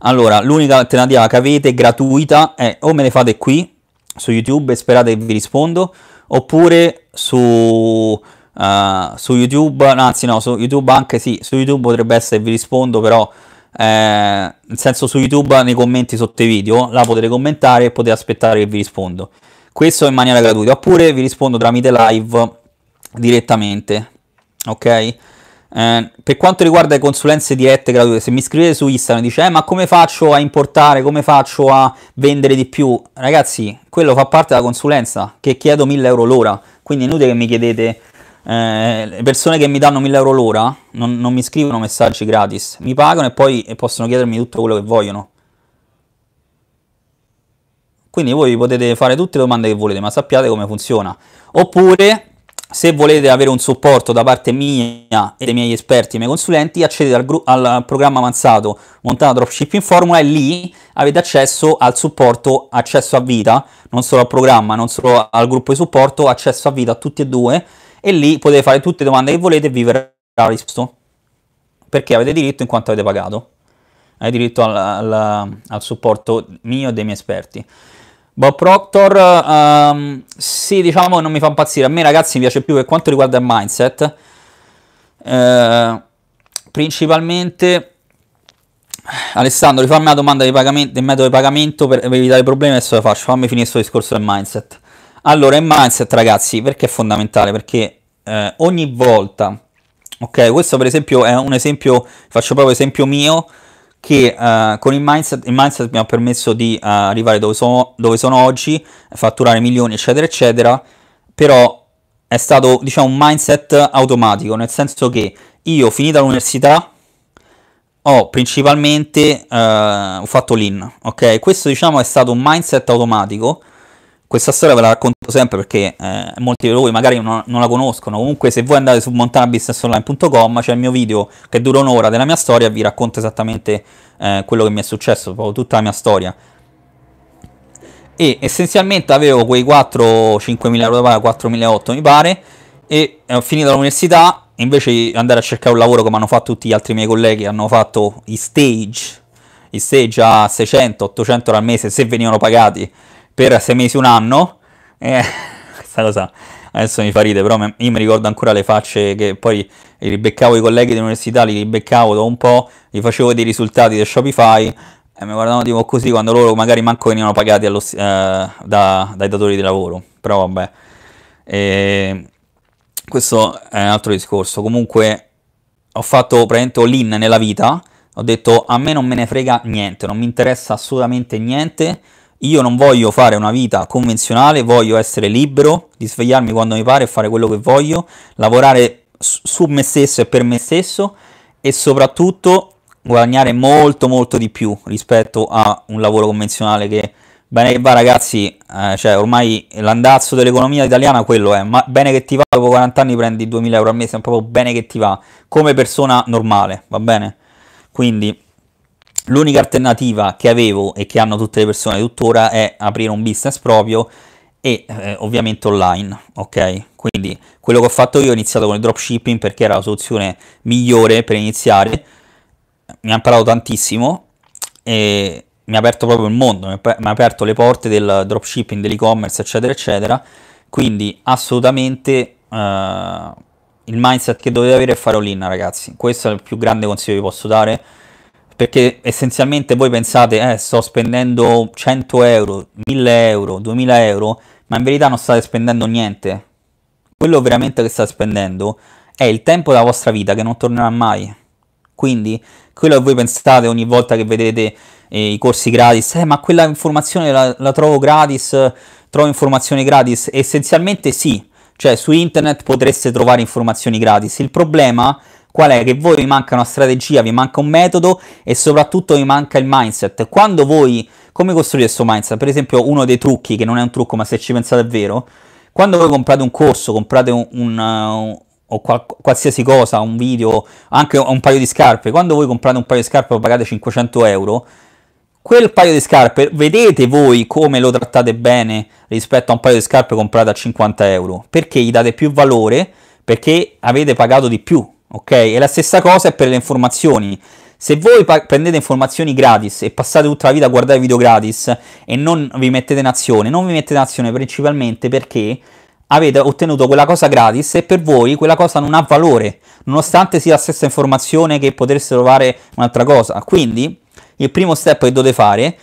allora l'unica alternativa che avete gratuita è o me le fate qui su YouTube e sperate che vi rispondo, oppure su, uh, su YouTube, anzi no, su YouTube anche sì, su YouTube potrebbe essere, vi rispondo però, eh, nel senso su YouTube nei commenti sotto i video, la potete commentare e potete aspettare che vi rispondo. Questo in maniera gratuita, oppure vi rispondo tramite live direttamente, ok? Eh, per quanto riguarda le consulenze dirette gratuite, se mi scrivete su Instagram e dice eh, ma come faccio a importare, come faccio a vendere di più? Ragazzi, quello fa parte della consulenza che chiedo 1000 euro l'ora, quindi è inutile che mi chiedete eh, le persone che mi danno 1000 euro l'ora non, non mi scrivono messaggi gratis, mi pagano e poi possono chiedermi tutto quello che vogliono. Quindi voi potete fare tutte le domande che volete, ma sappiate come funziona. Oppure, se volete avere un supporto da parte mia e dei miei esperti e miei consulenti, accedete al, gru- al programma avanzato Montana Dropshipping Formula e lì avete accesso al supporto, accesso a vita, non solo al programma, non solo al gruppo di supporto, accesso a vita a tutti e due e lì potete fare tutte le domande che volete e vi verrà risposto perché avete diritto in quanto avete pagato avete diritto al, al, al supporto mio e dei miei esperti Bob Proctor um, sì diciamo che non mi fa impazzire a me ragazzi mi piace più per quanto riguarda il mindset eh, principalmente Alessandro rifammi la domanda di pagamento, del metodo di pagamento per, per evitare problemi adesso la faccio fammi finire questo discorso del mindset allora, il mindset, ragazzi, perché è fondamentale? Perché eh, ogni volta, ok, questo per esempio è un esempio, faccio proprio esempio mio, che uh, con il mindset, il mindset mi ha permesso di uh, arrivare dove sono, dove sono oggi, fatturare milioni, eccetera, eccetera, però è stato, diciamo, un mindset automatico, nel senso che io, finita l'università, ho principalmente uh, fatto l'in, ok? Questo, diciamo, è stato un mindset automatico, questa storia ve la racconto sempre perché eh, molti di voi magari non, non, la conoscono. Comunque, se voi andate su montanabusinessonline.com c'è il mio video che dura un'ora della mia storia e vi racconto esattamente eh, quello che mi è successo, proprio tutta la mia storia. E essenzialmente avevo quei 4-5.000 euro da pagare, 4.800 mi pare, e eh, ho finito l'università invece di andare a cercare un lavoro come hanno fatto tutti gli altri miei colleghi, hanno fatto i stage, i stage a 600-800 euro al mese se venivano pagati, per sei mesi, un anno. E eh, questa cosa adesso mi fa ridere, però io mi ricordo ancora le facce che poi ribeccavo i colleghi dell'università, li ribeccavo da un po', gli facevo dei risultati di Shopify e mi guardavano tipo così quando loro magari manco venivano pagati allo, eh, da, dai datori di lavoro, però vabbè. E questo è un altro discorso. Comunque ho fatto praticamente all nella vita, ho detto a me non me ne frega niente, non mi interessa assolutamente niente io non voglio fare una vita convenzionale, voglio essere libero di svegliarmi quando mi pare e fare quello che voglio, lavorare su me stesso e per me stesso e soprattutto guadagnare molto molto di più rispetto a un lavoro convenzionale che bene che va ragazzi, eh, cioè ormai l'andazzo dell'economia italiana quello è, ma bene che ti va dopo 40 anni prendi 2000 euro al mese, è proprio bene che ti va come persona normale, va bene? Quindi L'unica alternativa che avevo e che hanno tutte le persone tuttora è aprire un business proprio e eh, ovviamente online, ok? Quindi quello che ho fatto io ho iniziato con il dropshipping perché era la soluzione migliore per iniziare, mi ha imparato tantissimo e mi ha aperto proprio il mondo, mi ha aperto le porte del dropshipping, dell'e-commerce, eccetera, eccetera. Quindi assolutamente eh, il mindset che dovete avere è fare all ragazzi. Questo è il più grande consiglio che vi posso dare perché essenzialmente voi pensate eh, sto spendendo 100 euro, 1000 euro, 2000 euro, ma in verità non state spendendo niente. Quello veramente che state spendendo è il tempo della vostra vita che non tornerà mai. Quindi quello che voi pensate ogni volta che vedete eh, i corsi gratis, eh, ma quella informazione la, la trovo gratis, trovo informazioni gratis, essenzialmente sì, cioè su internet potreste trovare informazioni gratis. Il problema è Qual è? Che voi vi manca una strategia, vi manca un metodo e soprattutto vi manca il mindset. Quando voi, come costruire questo mindset? Per esempio uno dei trucchi, che non è un trucco ma se ci pensate è vero, quando voi comprate un corso, comprate un, un, un uh, o qual- qualsiasi cosa, un video, anche un paio di scarpe, quando voi comprate un paio di scarpe o pagate 500 euro, quel paio di scarpe vedete voi come lo trattate bene rispetto a un paio di scarpe comprate a 50 euro perché gli date più valore perché avete pagato di più ok? E la stessa cosa è per le informazioni. Se voi pa- prendete informazioni gratis e passate tutta la vita a guardare video gratis e non vi mettete in azione, non vi mettete in azione principalmente perché avete ottenuto quella cosa gratis e per voi quella cosa non ha valore, nonostante sia la stessa informazione che potreste trovare un'altra cosa. Quindi il primo step che dovete fare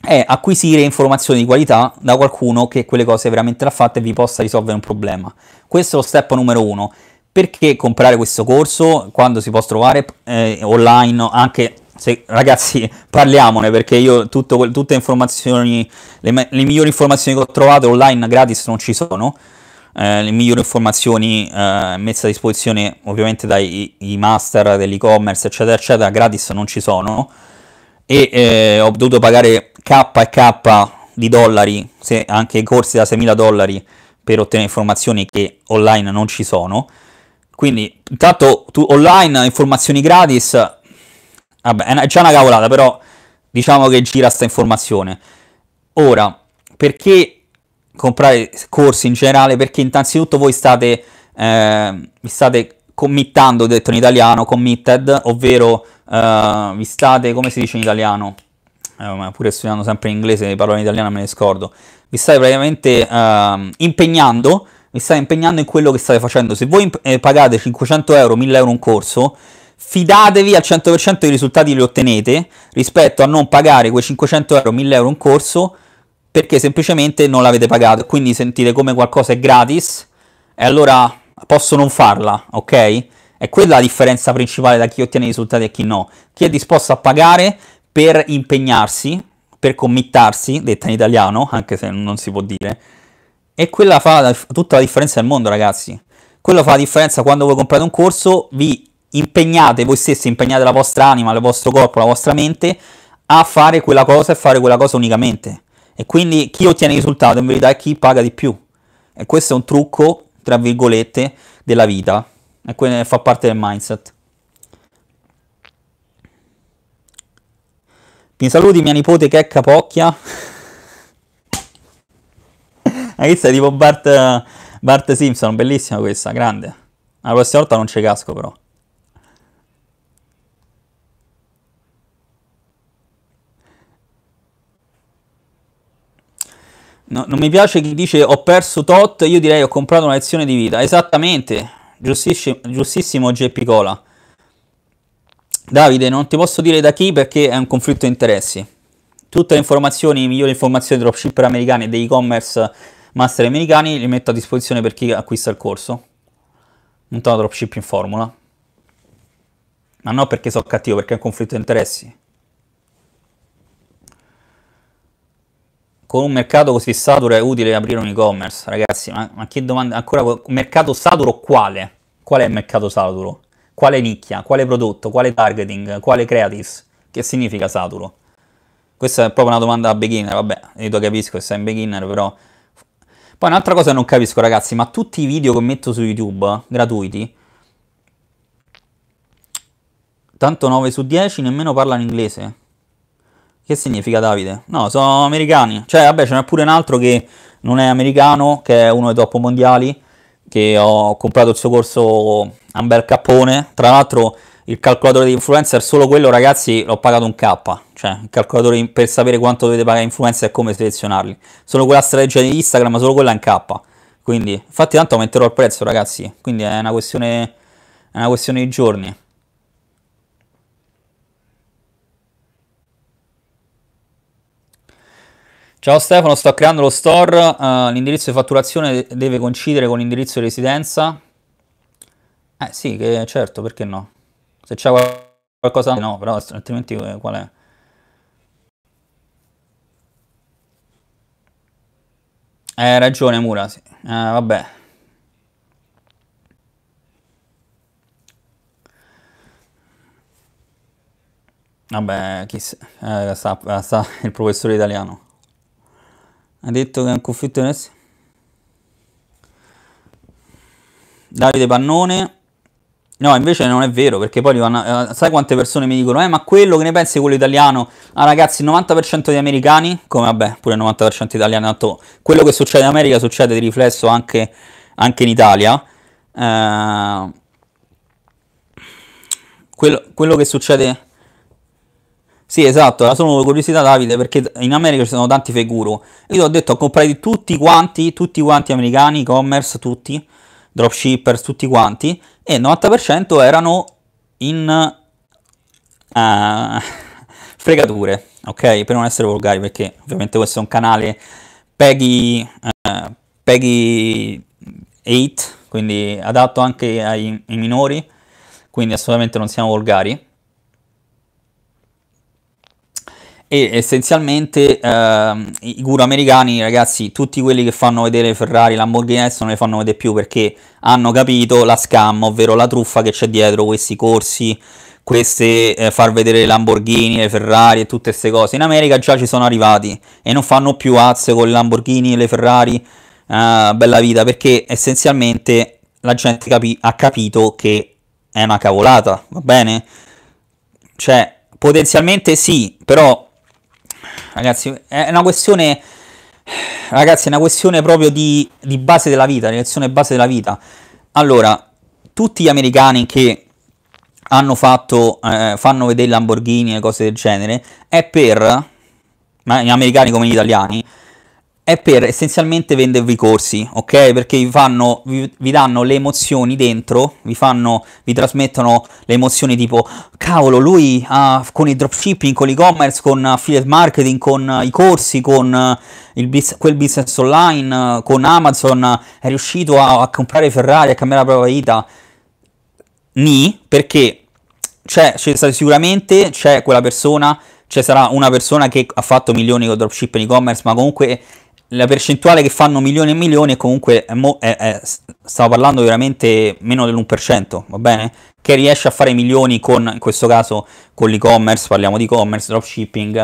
è acquisire informazioni di qualità da qualcuno che quelle cose veramente l'ha fatta e vi possa risolvere un problema. Questo è lo step numero uno. Perché comprare questo corso quando si può trovare eh, online anche se, ragazzi parliamone perché io tutto, tutte le informazioni le, le, migliori informazioni che ho trovato online gratis non ci sono eh, le migliori informazioni eh, messe a disposizione ovviamente dai master dell'e-commerce eccetera eccetera gratis non ci sono e eh, ho dovuto pagare K e K di dollari se, anche corsi da 6.000 dollari per ottenere informazioni che online non ci sono quindi, intanto, tu online informazioni gratis, vabbè, è, una, è già una cavolata, però diciamo che gira sta informazione. Ora, perché comprare corsi in generale? Perché innanzitutto voi state, eh, vi state committando, detto in italiano, committed, ovvero eh, vi state, come si dice in italiano? Eh, pure studiando sempre in inglese, le parole in italiano me ne scordo. Vi state praticamente eh, impegnando mi stai impegnando in quello che state facendo. Se voi eh, pagate 500 euro, 1000 euro un corso, fidatevi al 100% che i risultati li ottenete rispetto a non pagare quei 500 euro, 1000 euro un corso perché semplicemente non l'avete pagato. Quindi sentite come qualcosa è gratis e allora posso non farla, ok? È quella la differenza principale da chi ottiene i risultati e chi no. Chi è disposto a pagare per impegnarsi, per committarsi, detta in italiano, anche se non si può dire, e quella fa la, tutta la differenza del mondo, ragazzi. Quello fa la differenza quando voi comprate un corso, vi impegnate voi stessi, impegnate la vostra anima, il vostro corpo, la vostra mente a fare quella cosa e fare quella cosa unicamente. E quindi chi ottiene risultato in verità è chi paga di più. E questo è un trucco, tra virgolette, della vita. E quello fa parte del mindset. Mi saluti mia nipote che è capocchia. Ma questa è tipo Bart, Bart Simpson, bellissima questa, grande. La prossima volta non ci casco però. No, non mi piace chi dice ho perso tot, io direi ho comprato una lezione di vita. Esattamente, giustissimo, giustissimo JP Cola. Davide, non ti posso dire da chi perché è un conflitto di interessi. Tutte le informazioni, migliori informazioni dropshipper americani e e commerce master americani li metto a disposizione per chi acquista il corso. Montato dropship in formula. Ma no perché sono cattivo, perché è un conflitto di interessi. Con un mercato così saturo è utile aprire un e-commerce, ragazzi, ma, ma che domanda, ancora, mercato saturo quale? Qual è il mercato saturo? Quale nicchia? Quale prodotto? Quale targeting? Quale creatives? Che significa saturo? Questa è proprio una domanda da beginner, vabbè, io capisco che sei un beginner, però poi un'altra cosa che non capisco, ragazzi, ma tutti i video che metto su YouTube, gratuiti, tanto 9 su 10 nemmeno parlano inglese. Che significa Davide? No, sono americani. Cioè, vabbè, ce n'è pure un altro che non è americano, che è uno dei top mondiali, che ho comprato il suo corso a un bel Cappone. Tra l'altro il calcolatore di influencer, solo quello ragazzi l'ho pagato un K, cioè il calcolatore per sapere quanto dovete pagare influencer e come selezionarli, solo quella strategia di Instagram, solo quella è un K, quindi infatti tanto aumenterò il prezzo ragazzi, quindi è una questione, è una questione di giorni. Ciao Stefano, sto creando lo store, uh, l'indirizzo di fatturazione deve coincidere con l'indirizzo di residenza. Eh sì, che, certo, perché no? Se c'è qualcosa no, però altrimenti eh, qual è? Eh, hai ragione Mura, sì. Eh, vabbè. Vabbè, chi eh, sta, sta il professore italiano. Ha detto che è un conflitto di Davide Pannone. No, invece non è vero, perché poi vanno, eh, sai quante persone mi dicono, eh, ma quello che ne pensi quello italiano? Ah, ragazzi, il 90% degli americani, come vabbè, pure il 90% italiano, tanto quello che succede in America succede di riflesso anche, anche in Italia. Eh, quello, quello, che succede... Sì, esatto, era solo curiosità Davide, perché in America ci sono tanti fake Io ti ho detto, ho comprato tutti quanti, tutti quanti americani, e-commerce, tutti, dropshippers, tutti quanti e il 90% erano in uh, fregature, ok? Per non essere volgari, perché ovviamente questo è un canale Peggy, uh, Peggy 8, quindi adatto anche ai, ai minori, quindi assolutamente non siamo volgari. e essenzialmente ehm, i guru americani, ragazzi, tutti quelli che fanno vedere Ferrari, Lamborghini adesso non le fanno vedere più perché hanno capito la scam, ovvero la truffa che c'è dietro questi corsi, queste eh, far vedere le Lamborghini, le Ferrari e tutte queste cose. In America già ci sono arrivati e non fanno più azze con le Lamborghini, e le Ferrari, eh, bella vita, perché essenzialmente la gente capi- ha capito che è una cavolata, va bene? Cioè, potenzialmente sì, però Ragazzi, è una questione... Ragazzi, è una questione proprio di, di base della vita, di base della vita. Allora, tutti gli americani che hanno fatto, eh, fanno vedere Lamborghini e cose del genere, è per, ma gli americani come gli italiani, è per essenzialmente vendervi corsi, ok? Perché vi, fanno, vi, vi danno le emozioni dentro, vi, fanno, vi, trasmettono le emozioni tipo cavolo, lui ah, con il dropshipping, con l'e-commerce, con affiliate marketing, con i corsi, con eh, il, quel business online, con Amazon, è riuscito a, a comprare Ferrari, a cambiare la propria vita. Ni, perché c'è, c'è sicuramente c'è quella persona, ci sarà una persona che ha fatto milioni con dropshipping e e-commerce, ma comunque la percentuale che fanno milioni e milioni comunque è comunque, è, stavo parlando veramente meno dell'1%, va bene? Che riesce a fare milioni con, in questo caso, con l'e-commerce, parliamo di e-commerce, dropshipping,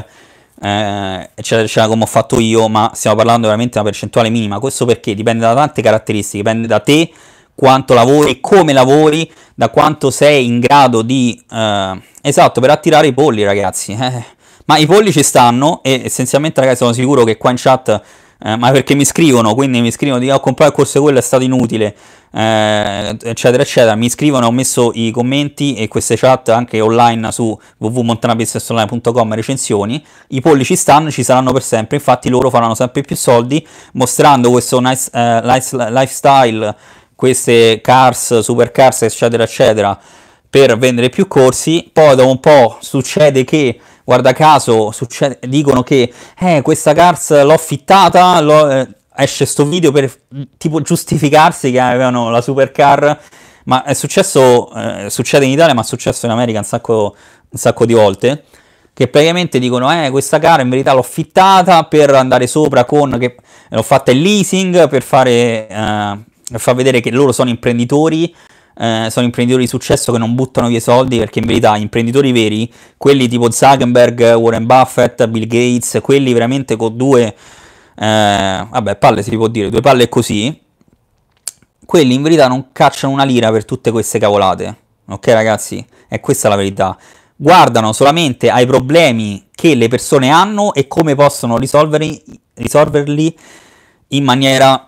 eh, eccetera, eccetera, come ho fatto io, ma stiamo parlando veramente di una percentuale minima. Questo perché dipende da tante caratteristiche, dipende da te, quanto lavori, come lavori, da quanto sei in grado di... Eh, esatto, per attirare i polli, ragazzi. Eh. Ma i polli ci stanno e essenzialmente, ragazzi, sono sicuro che qua in chat eh, ma perché mi scrivono, quindi mi scrivono di ah, ho oh, comprato il corso e quello è stato inutile, eh, eccetera, eccetera. Mi scrivono, ho messo i commenti e queste chat anche online su www.montanabusinessonline.com recensioni. I pollici stanno, ci saranno per sempre, infatti loro faranno sempre più soldi mostrando questo nice, eh, lifestyle, queste cars, supercars, eccetera, eccetera, per vendere più corsi. Poi dopo un po' succede che guarda caso, succede, dicono che eh, questa Cars l'ho fittata, l'ho, eh, esce sto video per tipo giustificarsi che avevano la supercar, ma è successo, eh, succede in Italia, ma è successo in America un sacco, un sacco di volte, che praticamente dicono eh questa car in verità l'ho fittata per andare sopra con, che l'ho eh, fatta in leasing, per fare... Eh, far vedere che loro sono imprenditori eh, sono imprenditori di successo che non buttano via i soldi perché in verità gli imprenditori veri, quelli tipo Zuckerberg, Warren Buffett, Bill Gates, quelli veramente con due, eh, vabbè palle si può dire, due palle così, quelli in verità non cacciano una lira per tutte queste cavolate, ok ragazzi? E questa è la verità. Guardano solamente ai problemi che le persone hanno e come possono risolverli, risolverli in maniera...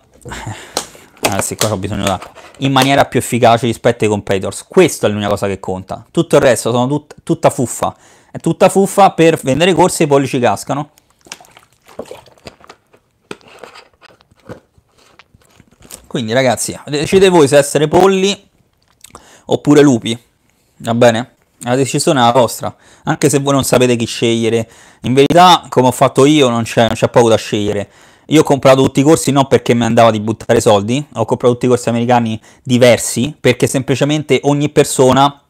Ah qua ho bisogno d'acqua in maniera più efficace rispetto ai competitors. Questa è l'unica cosa che conta. Tutto il resto sono tut- tutta fuffa. È tutta fuffa per vendere corse e i pollici cascano. Quindi ragazzi, decidete voi se essere polli oppure lupi. Va bene? La decisione è la vostra, anche se voi non sapete chi scegliere. In verità, come ho fatto io, non c'è, non c'è poco da scegliere. Io ho comprato tutti i corsi non perché mi andava di buttare soldi, ho comprato tutti i corsi americani diversi perché semplicemente ogni persona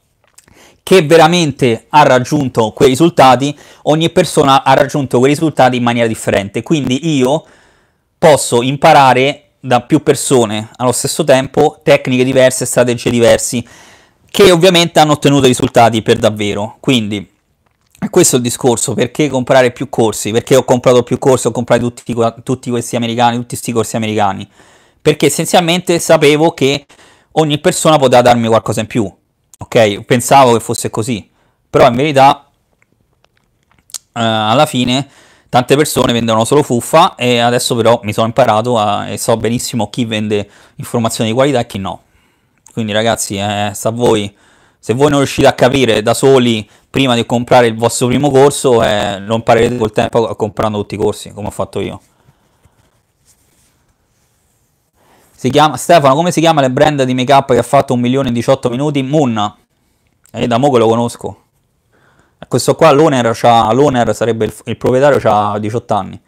che veramente ha raggiunto quei risultati, ogni persona ha raggiunto quei risultati in maniera differente. Quindi io posso imparare da più persone allo stesso tempo tecniche diverse, strategie diverse che ovviamente hanno ottenuto risultati per davvero. Quindi questo è il discorso, perché comprare più corsi? Perché ho comprato più corsi, ho comprato tutti, tutti questi americani, tutti questi corsi americani? Perché essenzialmente sapevo che ogni persona poteva darmi qualcosa in più, ok? Pensavo che fosse così, però in verità eh, alla fine tante persone vendono solo fuffa e adesso però mi sono imparato a, e so benissimo chi vende informazioni di qualità e chi no. Quindi ragazzi, eh, sta a voi se voi non riuscite a capire da soli prima di comprare il vostro primo corso, eh, lo imparerete col tempo comprando tutti i corsi, come ho fatto io. Si chiama, Stefano, come si chiama il brand di make up che ha fatto un milione in 18 minuti? Munna. E eh, da mo' che lo conosco. Eh, questo qua, l'owner, l'owner sarebbe il, il proprietario, ha 18 anni.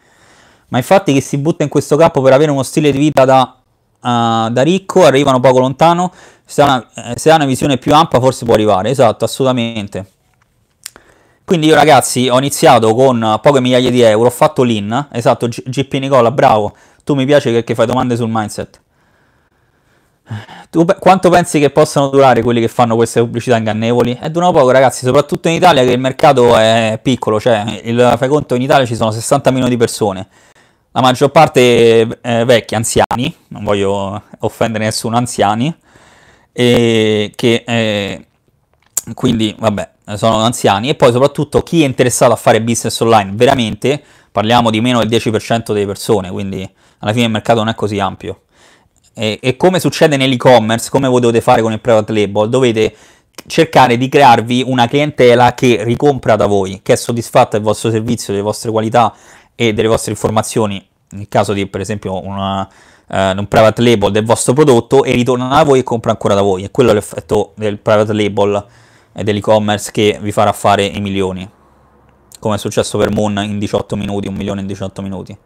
Ma infatti chi si butta in questo campo per avere uno stile di vita da uh, da ricco, arrivano poco lontano, se ha, una, eh, se ha una visione più ampia forse può arrivare, esatto, assolutamente. Quindi io ragazzi ho iniziato con poche migliaia di euro, ho fatto l'in, esatto, GP Nicola, bravo, tu mi piace perché fai domande sul mindset. Tu quanto pensi che possano durare quelli che fanno queste pubblicità ingannevoli? È dura poco ragazzi, soprattutto in Italia che il mercato è piccolo, cioè il, fai conto in Italia ci sono 60 milioni di persone, la maggior parte eh, vecchi, anziani, non voglio offendere nessuno, anziani, e che eh, quindi vabbè, sono anziani e poi soprattutto chi è interessato a fare business online veramente, parliamo di meno del 10% delle persone, quindi alla fine il mercato non è così ampio. E, e come succede nell'e-commerce, come potete fare con il private label, dovete cercare di crearvi una clientela che ricompra da voi, che è soddisfatta del vostro servizio, delle vostre qualità, e delle vostre informazioni nel caso di per esempio una, eh, un private label del vostro prodotto e ritorna a voi e compra ancora da voi e quello è l'effetto del private label e dell'e-commerce che vi farà fare i milioni come è successo per Moon in 18 minuti, un milione in 18 minuti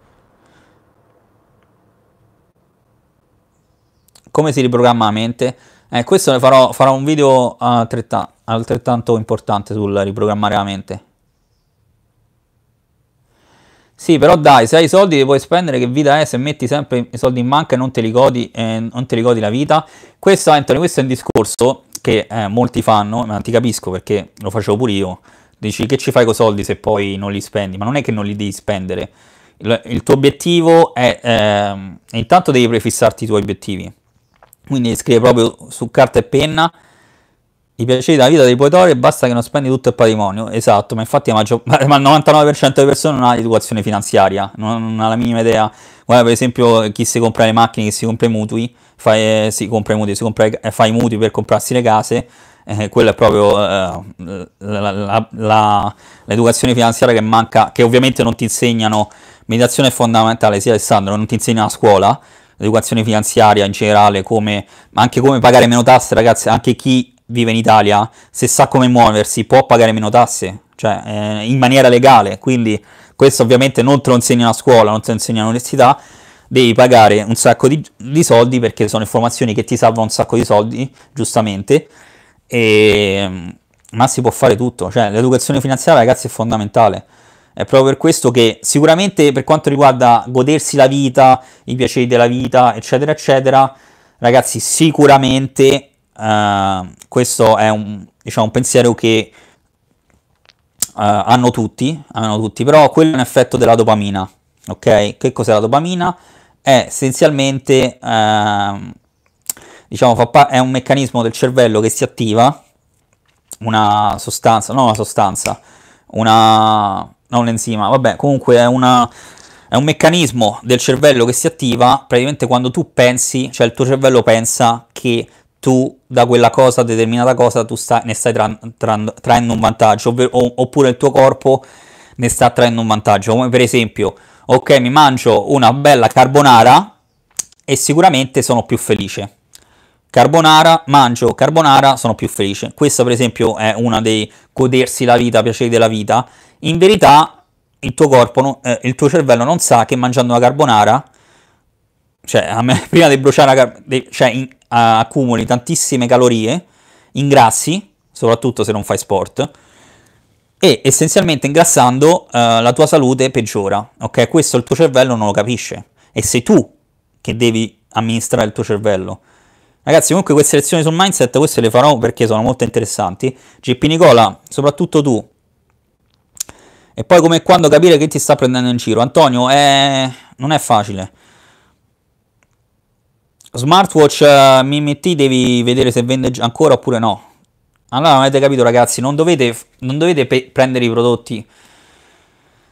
come si riprogramma la mente? Eh, questo farò, farò un video altrettanto importante sul riprogrammare la mente sì, però dai, se hai i soldi li puoi spendere, che vita è se metti sempre i soldi in banca e non te li godi, eh, non te li godi la vita? Questo, Anthony, questo è un discorso che eh, molti fanno, ma ti capisco perché lo facevo pure io. Dici che ci fai con i soldi se poi non li spendi, ma non è che non li devi spendere. Il, il tuo obiettivo è... Eh, intanto devi prefissarti i tuoi obiettivi. Quindi scrivi proprio su carta e penna i piaceri della vita dei puoi e basta che non spendi tutto il patrimonio. Esatto, ma infatti ma il 99% delle persone non ha l'educazione finanziaria, non, ha la minima idea. Guarda, per esempio, chi si compra le macchine, chi si compra i mutui, fa, eh, si compra i mutui, si compra, eh, fa i mutui per comprarsi le case, eh, quella è proprio eh, l'educazione finanziaria che manca, che ovviamente non ti insegnano. Meditazione è fondamentale, sì Alessandro, non ti insegna a scuola, l'educazione finanziaria in generale, come, ma anche come pagare meno tasse, ragazzi, anche chi vive in Italia, se sa come muoversi, può pagare meno tasse, cioè eh, in maniera legale, quindi questo ovviamente non te lo insegna a scuola, non te lo insegna all'università, devi pagare un sacco di, di, soldi perché sono informazioni che ti salvano un sacco di soldi, giustamente, e, ma si può fare tutto, cioè l'educazione finanziaria ragazzi è fondamentale. È proprio per questo che sicuramente per quanto riguarda godersi la vita, i piaceri della vita, eccetera, eccetera, ragazzi sicuramente uh, questo è un, diciamo, un pensiero che uh, hanno, tutti, hanno tutti, però quello è un effetto della dopamina, ok? Che cos'è la dopamina? È essenzialmente, uh, diciamo, pa- è un meccanismo del cervello che si attiva, una sostanza, non una sostanza, una, non l'enzima, vabbè, comunque è una, è un meccanismo del cervello che si attiva praticamente quando tu pensi, cioè il tuo cervello pensa che tu da quella cosa, determinata cosa, tu sta, ne stai tra, tra, traendo un vantaggio, ovvero, oppure il tuo corpo ne sta traendo un vantaggio. Come per esempio, ok, mi mangio una bella carbonara e sicuramente sono più felice. Carbonara, mangio carbonara, sono più felice. Questo per esempio è uno dei godersi la vita, piaceri della vita. In verità il tuo corpo, non, eh, il tuo cervello non sa che mangiando una carbonara, cioè a me, prima di bruciare la carbonara, cioè in, accumuli tantissime calorie, ingrassi, soprattutto se non fai sport, e essenzialmente ingrassando eh, la tua salute peggiora, ok? Questo il tuo cervello non lo capisce e sei tu che devi amministrare il tuo cervello. Ragazzi, comunque queste lezioni sul mindset, queste le farò perché sono molto interessanti. GP Nicola, soprattutto tu. E poi come quando capire che ti sta prendendo in giro. Antonio, è... Eh, non è facile. Smartwatch uh, eh, MMT devi vedere se vende ancora oppure no. Allora non avete capito ragazzi, non dovete, non dovete pe- prendere i prodotti,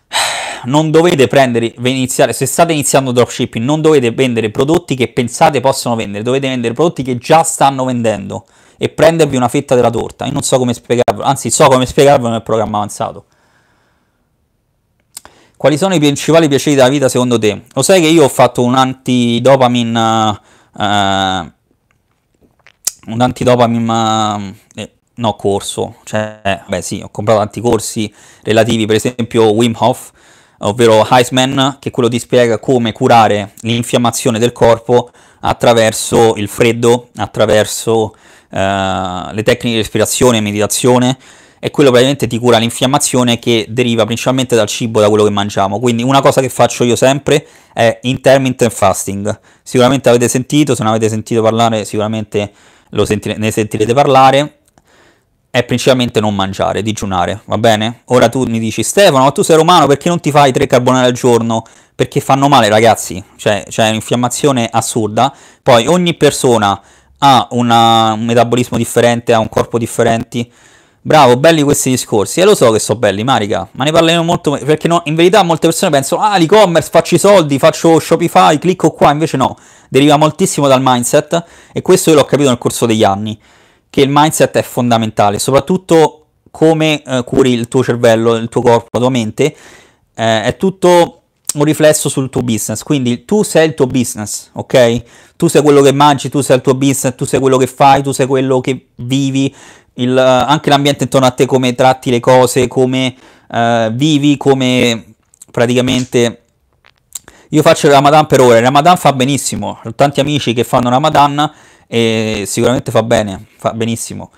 non dovete prendere, iniziare, se state iniziando dropshipping, non dovete vendere prodotti che pensate possano vendere, dovete vendere prodotti che già stanno vendendo e prendervi una fetta della torta. Io non so come spiegarvelo, anzi so come spiegarvelo nel programma avanzato. Quali sono i principali piaceri della vita secondo te? Lo sai che io ho fatto un anti-dopamine... Uh, eh, un antidopamine eh, no corso, cioè beh sì, ho comprato tanti corsi relativi, per esempio Wim Hof, ovvero Heisman, che quello ti spiega come curare l'infiammazione del corpo attraverso il freddo, attraverso eh, le tecniche di respirazione e meditazione, e quello praticamente ti cura l'infiammazione che deriva principalmente dal cibo, da quello che mangiamo. Quindi una cosa che faccio io sempre è intermittent fasting. Sicuramente avete sentito, se non avete sentito parlare sicuramente sentirete, ne sentirete parlare. È principalmente non mangiare, digiunare, va bene? Ora tu mi dici Stefano, ma tu sei romano perché non ti fai tre carbonari al giorno? Perché fanno male ragazzi, cioè c'è cioè, un'infiammazione assurda. Poi ogni persona ha una, un metabolismo differente, ha un corpo differente Bravo, belli questi discorsi. E eh, lo so che sono belli, Marica, ma ne parleremo molto perché no, in verità molte persone pensano "Ah, l'e-commerce, faccio i soldi, faccio Shopify, clicco qua", invece no. Deriva moltissimo dal mindset e questo io l'ho capito nel corso degli anni che il mindset è fondamentale, soprattutto come eh, curi il tuo cervello, il tuo corpo, la tua mente, eh, è tutto un riflesso sul tuo business. Quindi tu sei il tuo business, ok? Tu sei quello che mangi, tu sei il tuo business, tu sei quello che fai, tu sei quello che vivi, il, anche l'ambiente intorno a te, come tratti le cose, come eh, vivi, come praticamente... Io faccio il Ramadan per ore, il Ramadan fa benissimo, ho tanti amici che fanno Ramadan e sicuramente fa bene, fa benissimo.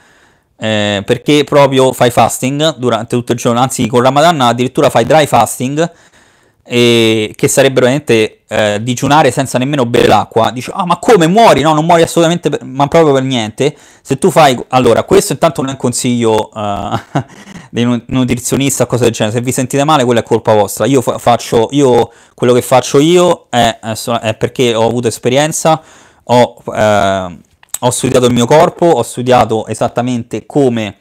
Eh, perché proprio fai fasting durante tutto il giorno, anzi con Ramadan addirittura fai dry fasting, e che sarebbero veramente eh, digiunare senza nemmeno bere l'acqua, dici, ah ma come muori? No, non muori assolutamente, per, ma proprio per niente. Se tu fai, allora, questo intanto non è un consiglio uh, eh, di un nutrizionista o cose del genere, se vi sentite male quella è colpa vostra, io fa- faccio, io, quello che faccio io è, è perché ho avuto esperienza, ho, eh, ho, studiato il mio corpo, ho studiato esattamente come,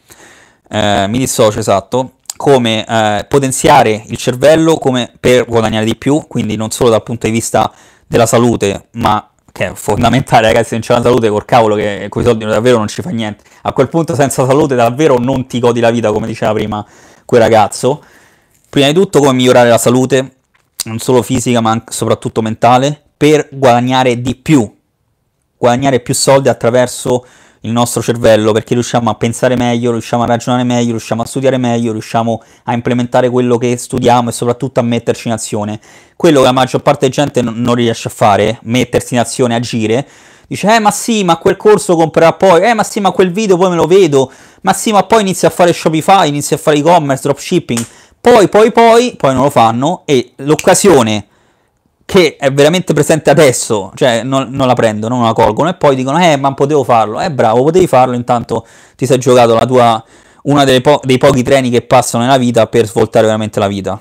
eh, mi dissocio esatto, come eh, potenziare il cervello per guadagnare di più, quindi non solo dal punto di vista della salute, ma che è fondamentale, ragazzi, se non c'è la salute, col cavolo che con i soldi davvero non ci fa niente. A quel punto senza salute davvero non ti godi la vita, come diceva prima quel ragazzo. Prima di tutto come migliorare la salute, non solo fisica, ma anche, soprattutto mentale, per guadagnare di più, guadagnare più soldi attraverso il nostro cervello perché riusciamo a pensare meglio, riusciamo a ragionare meglio, riusciamo a studiare meglio, riusciamo a implementare quello che studiamo e soprattutto a metterci in azione. Quello che la maggior parte di gente non riesce a fare, mettersi in azione, agire, dice eh ma sì ma quel corso comprerà poi, eh ma sì ma quel video poi me lo vedo, ma sì ma poi inizia a fare Shopify, inizia a fare e-commerce, dropshipping, poi poi poi, poi non lo fanno e l'occasione che è veramente presente adesso, cioè non, non, la prendono, non la colgono e poi dicono eh ma potevo farlo, eh bravo potevi farlo intanto ti sei giocato la tua, uno po- dei pochi treni che passano nella vita per svoltare veramente la vita.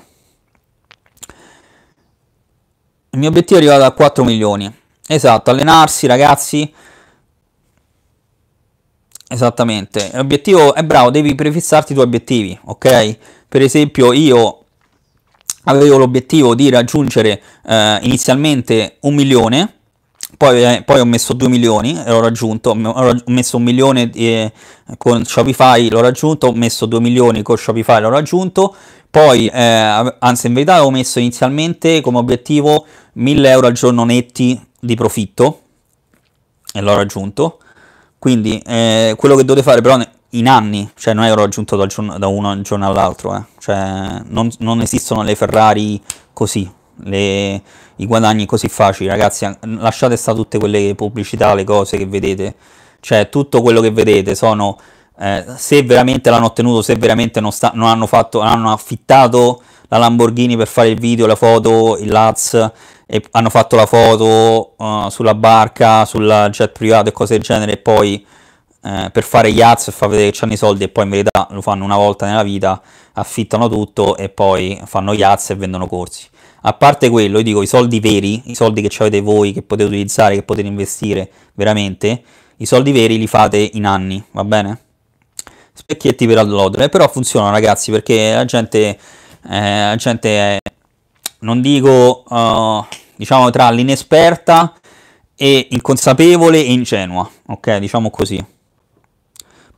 Il mio obiettivo è arrivato a 4 milioni, esatto, allenarsi ragazzi, esattamente, l'obiettivo è bravo, devi prefissarti i tuoi obiettivi, ok? Per esempio io avevo l'obiettivo di raggiungere eh, inizialmente un milione, poi, eh, poi, ho messo 2 milioni e l'ho raggiunto, ho messo un milione eh, con Shopify, l'ho raggiunto, ho messo 2 milioni con Shopify, l'ho raggiunto, poi, eh, anzi in verità ho messo inizialmente come obiettivo 1000 euro al giorno netti di profitto e l'ho raggiunto, quindi eh, quello che dovete fare però in anni, cioè non è raggiunto da, uno un giorno all'altro, eh. cioè, non, non, esistono le Ferrari così, le, i guadagni così facili, ragazzi, lasciate stare tutte quelle pubblicità, le cose che vedete, cioè tutto quello che vedete sono eh, se veramente l'hanno ottenuto, se veramente non, sta, non hanno, fatto, hanno affittato la Lamborghini per fare il video, la foto, il Laz, e hanno fatto la foto uh, sulla barca, sul jet privato e cose del genere e poi eh, per fare gli ads e far vedere che hanno i soldi e poi in verità lo fanno una volta nella vita, affittano tutto e poi fanno gli ads e vendono corsi. A parte quello, io dico i soldi veri, i soldi che avete voi, che potete utilizzare, che potete investire veramente, i soldi veri li fate in anni, va bene? Specchietti per allodole, però funzionano ragazzi perché la gente, eh, la gente è, non dico, uh, diciamo tra l'inesperta e inconsapevole e ingenua, ok? Diciamo così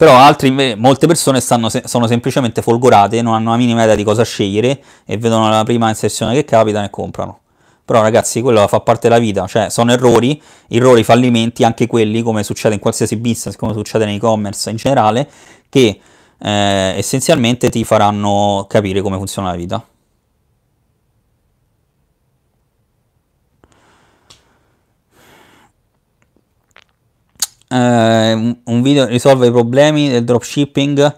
però altri, molte persone stanno, sono semplicemente folgorate, non hanno la minima idea di cosa scegliere e vedono la prima inserzione che capita e comprano. Però ragazzi, quello fa parte della vita, cioè sono errori, errori, fallimenti, anche quelli come succede in qualsiasi business, come succede in e-commerce in generale, che eh, essenzialmente ti faranno capire come funziona la vita. eh, un video risolve i problemi del dropshipping.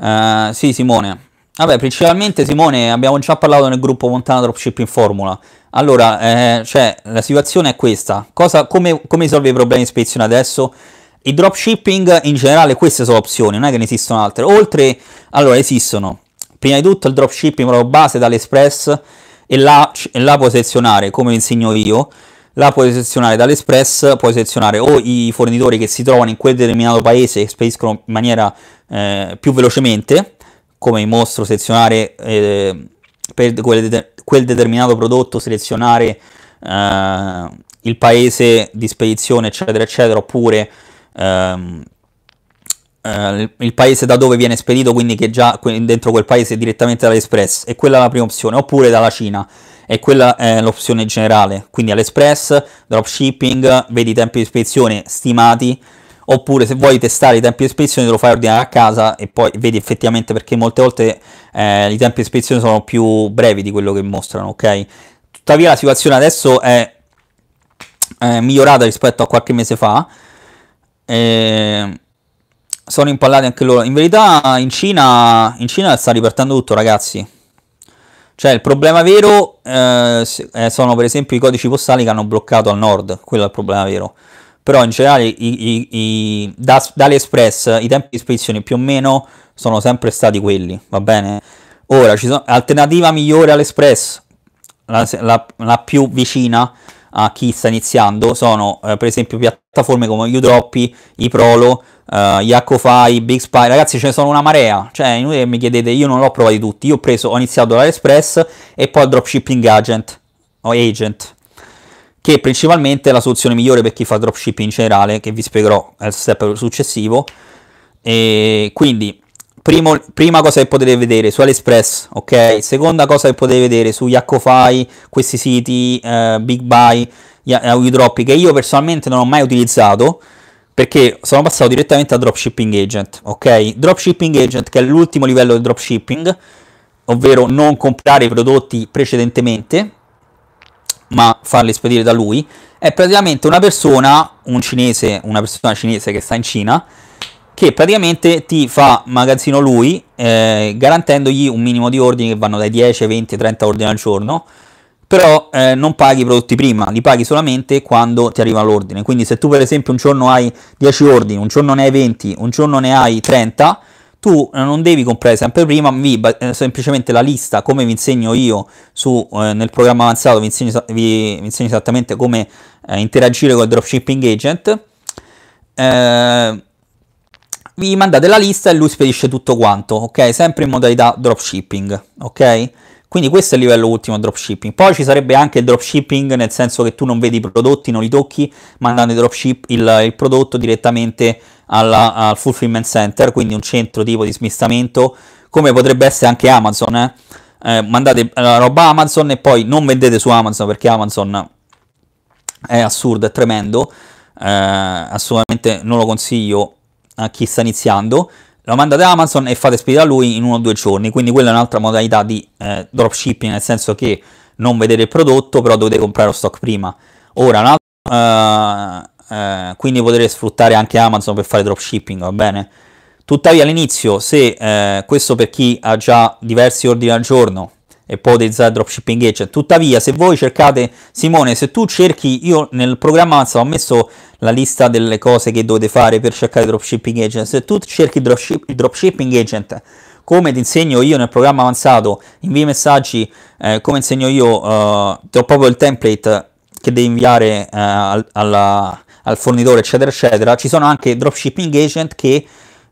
Eh, sì, Simone. Vabbè, principalmente Simone, abbiamo già parlato nel gruppo Montana Dropshipping Formula. Allora, eh, cioè, la situazione è questa. Cosa, come, come risolve i problemi di spedizione adesso? Il dropshipping in generale, queste sono opzioni, non è che ne esistono altre. Oltre, allora, esistono prima di tutto il dropshipping proprio base dall'Espress e la, e la posizionare, come insegno io la puoi selezionare dall'Espress, puoi selezionare o i fornitori che si trovano in quel determinato paese e spediscono in maniera eh, più velocemente, come mostro selezionare eh, per quel, de- quel, determinato prodotto, selezionare eh, il paese di spedizione, eccetera, eccetera, oppure ehm, eh, il paese da dove viene spedito, quindi che già dentro quel paese direttamente dall'Espress, e quella è la prima opzione, oppure dalla Cina e quella è l'opzione generale, quindi all'Express, dropshipping, vedi i tempi di spedizione stimati, oppure se vuoi testare i tempi di spedizione te lo fai ordinare a casa e poi vedi effettivamente perché molte volte eh, i tempi di spedizione sono più brevi di quello che mostrano, ok? Tuttavia la situazione adesso è, è migliorata rispetto a qualche mese fa. Eh, sono impallati anche loro. In verità in Cina, in Cina sta ripartendo tutto, ragazzi. Cioè, il problema vero eh, eh, sono per esempio i codici postali che hanno bloccato al nord, quello è il problema vero. Però in generale i, i, i, da, dall'Express i tempi di spedizione più o meno sono sempre stati quelli, va bene? Ora, ci sono alternativa migliore all'Express, la, la, la più vicina a chi sta iniziando, sono eh, per esempio piattaforme come Udroppi, i Prolo, uh, eh, Yakofai, Big Spy, ragazzi ce ne sono una marea, cioè inutile che mi chiedete, io non l'ho provati tutti, io ho preso, ho iniziato l'Aliexpress e poi il dropshipping agent, o agent, che principalmente è la soluzione migliore per chi fa dropshipping in generale, che vi spiegherò nel step successivo, e quindi... Primo, prima cosa che potete vedere su AliExpress, ok? Seconda cosa che potete vedere su Yakofai, questi siti, uh, Big Buy, uh, Udrop, che io personalmente non ho mai utilizzato, perché sono passato direttamente a dropshipping agent, ok? Dropshipping agent che è l'ultimo livello del dropshipping, ovvero non comprare i prodotti precedentemente, ma farli spedire da lui, è praticamente una persona, un cinese, una persona cinese che sta in Cina, che praticamente ti fa magazzino lui, eh, garantendogli un minimo di ordini che vanno dai 10, 20, 30 ordini al giorno, però eh, non paghi i prodotti prima, li paghi solamente quando ti arriva l'ordine. Quindi se tu per esempio un giorno hai 10 ordini, un giorno ne hai 20, un giorno ne hai 30, tu eh, non devi comprare sempre prima, vi, eh, semplicemente la lista, come vi insegno io su, eh, nel programma avanzato, vi insegno, vi, vi insegno esattamente come eh, interagire con il dropshipping agent. vi mandate la lista e lui spedisce tutto quanto, ok? Sempre in modalità dropshipping, ok? Quindi questo è il livello ultimo dropshipping. Poi ci sarebbe anche il dropshipping, nel senso che tu non vedi i prodotti, non li tocchi, mandando il, il, il prodotto direttamente alla, al fulfillment center, quindi un centro tipo di smistamento, come potrebbe essere anche Amazon. Eh? Eh, mandate la roba Amazon e poi non vendete su Amazon perché Amazon è assurdo, è tremendo. Eh, assolutamente non lo consiglio a chi sta iniziando la mandate da Amazon e fate spedire a lui in uno o due giorni, quindi quella è un'altra modalità di eh, dropshipping, nel senso che non vedete il prodotto, però dovete comprare lo stock prima. Ora, un altro, eh, eh, quindi potete sfruttare anche Amazon per fare dropshipping, va bene? Tuttavia all'inizio, se eh, questo per chi ha già diversi ordini al giorno, e può utilizzare Dropshipping agent. Cioè, tuttavia, se voi cercate, Simone, se tu cerchi, io nel programma Amazon ho messo la lista delle cose che dovete fare per cercare Dropshipping Agent. Se tu cerchi dropship, Dropshipping Agent come ti insegno io nel programma avanzato, invia messaggi, eh, come insegno io, eh, ti ho proprio il template che devi inviare eh, al, alla, al fornitore, eccetera, eccetera. Ci sono anche dropshipping agent che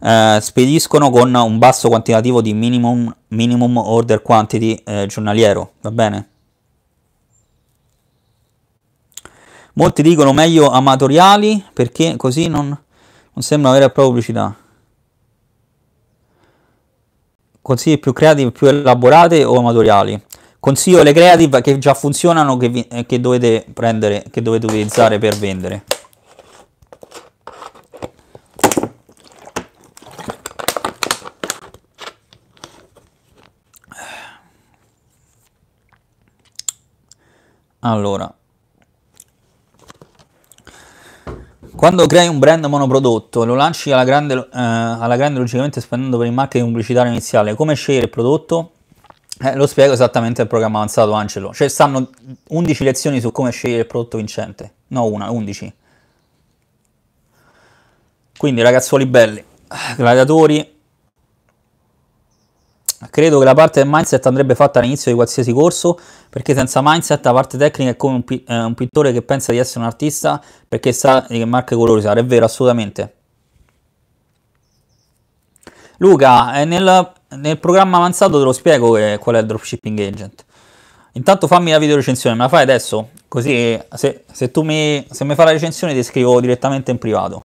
eh, spediscono con un basso quantitativo di minimum, minimum order quantity eh, giornaliero, va bene? Molti dicono meglio amatoriali perché così non, non sembra avere proprio pubblicità. Consigli più creative, più elaborate o amatoriali? Consiglio le creative che già funzionano, che, vi, eh, che dovete prendere, che dovete utilizzare per vendere. Allora, quando crei un brand monoprodotto e lo lanci alla grande, eh, alla grande logicamente spendendo per il marketing pubblicitario iniziale, come scegliere il prodotto? Eh, lo spiego esattamente al programma avanzato Angelo, cioè stanno 11 lezioni su come scegliere il prodotto vincente, no una, 11. Quindi ragazzuoli belli, gladiatori, Credo che la parte del mindset andrebbe fatta all'inizio di qualsiasi corso, perché senza mindset la parte tecnica è come un, pi- eh, un pittore che pensa di essere un artista perché sa di che marca e colori usare, è vero, assolutamente. Luca, eh, nel, nel, programma avanzato te lo spiego che, qual è il dropshipping agent. Intanto fammi la video recensione, me la fai adesso? Così se, se tu mi, se mi fai la recensione ti scrivo direttamente in privato.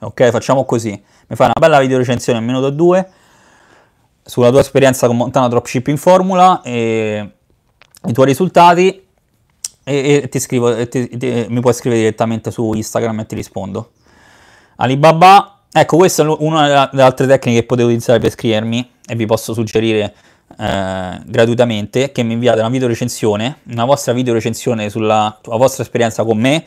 Ok, facciamo così. Mi fai una bella video recensione, un minuto o due sulla tua esperienza con Montana Dropshipping Formula e i tuoi risultati e, e ti scrivo, e ti, ti, mi puoi scrivere direttamente su Instagram e ti rispondo. Alibaba, ecco questa è una delle altre tecniche che potete utilizzare per scrivermi e vi posso suggerire eh, gratuitamente che mi inviate una video recensione, una vostra video recensione sulla, sulla vostra esperienza con me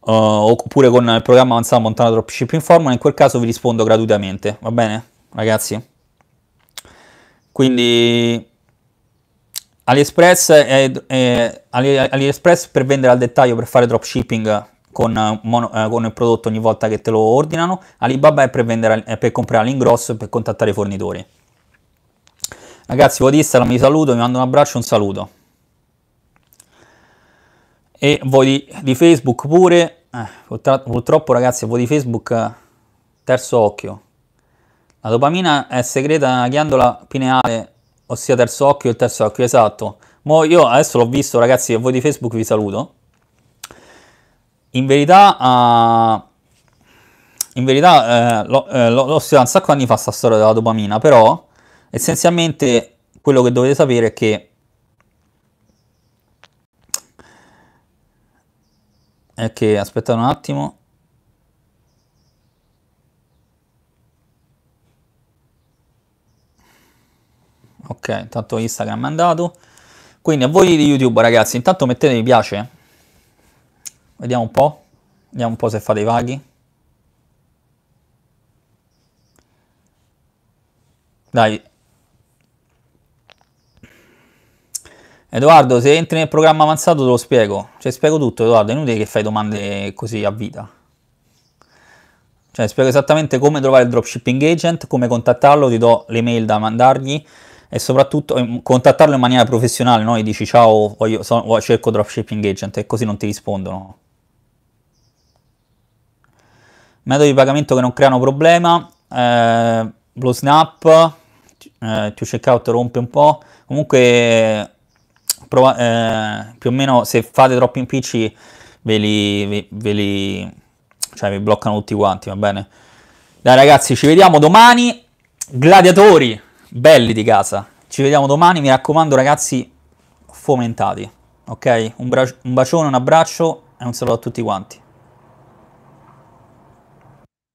uh, oppure con il programma avanzato Montana Dropshipping Formula, in quel caso vi rispondo gratuitamente, va bene ragazzi? Quindi AliExpress, è, è, AliExpress per vendere al dettaglio, per fare dropshipping con, mono, eh, con, il prodotto ogni volta che te lo ordinano, Alibaba è per, vendere, è per comprare all'ingrosso e per contattare i fornitori. Ragazzi, voi di Instagram vi saluto, vi mando un abbraccio e un saluto. E voi di, di Facebook pure, eh, purtroppo ragazzi, voi di Facebook, terzo occhio. La dopamina è segreta nella ghiandola pineale, ossia terzo occhio e il terzo occhio, esatto. Mo io adesso l'ho visto, ragazzi, e voi di Facebook vi saluto. In verità, uh, in verità eh, l'ho, eh, studiato un sacco anni fa questa storia della dopamina, però essenzialmente quello che dovete sapere è che è che aspettate un attimo ok, intanto Instagram è andato. Quindi a voi di YouTube ragazzi, intanto mettete mi piace. Vediamo un po', vediamo un po' se fate i vaghi. Dai. Edoardo, se entri nel programma avanzato te lo spiego. Cioè spiego tutto Edoardo, è inutile che fai domande così a vita. Cioè, spiego esattamente come trovare il dropshipping agent, come contattarlo, ti do le mail da mandargli, e soprattutto ehm, contattarlo in maniera professionale, no? E dici ciao, voglio, so, cerco dropshipping agent e così non ti rispondono. Metodi di pagamento che non creano problema, eh, lo snap, eh, to out rompe un po', comunque prova, eh, più o meno se fate troppi impicci ve li, ve, ve li cioè vi bloccano tutti quanti, va bene? Dai ragazzi, ci vediamo domani, gladiatori! belli di casa. Ci vediamo domani, mi raccomando ragazzi, fomentati, ok? Un, un bacione, un abbraccio e un saluto a tutti quanti.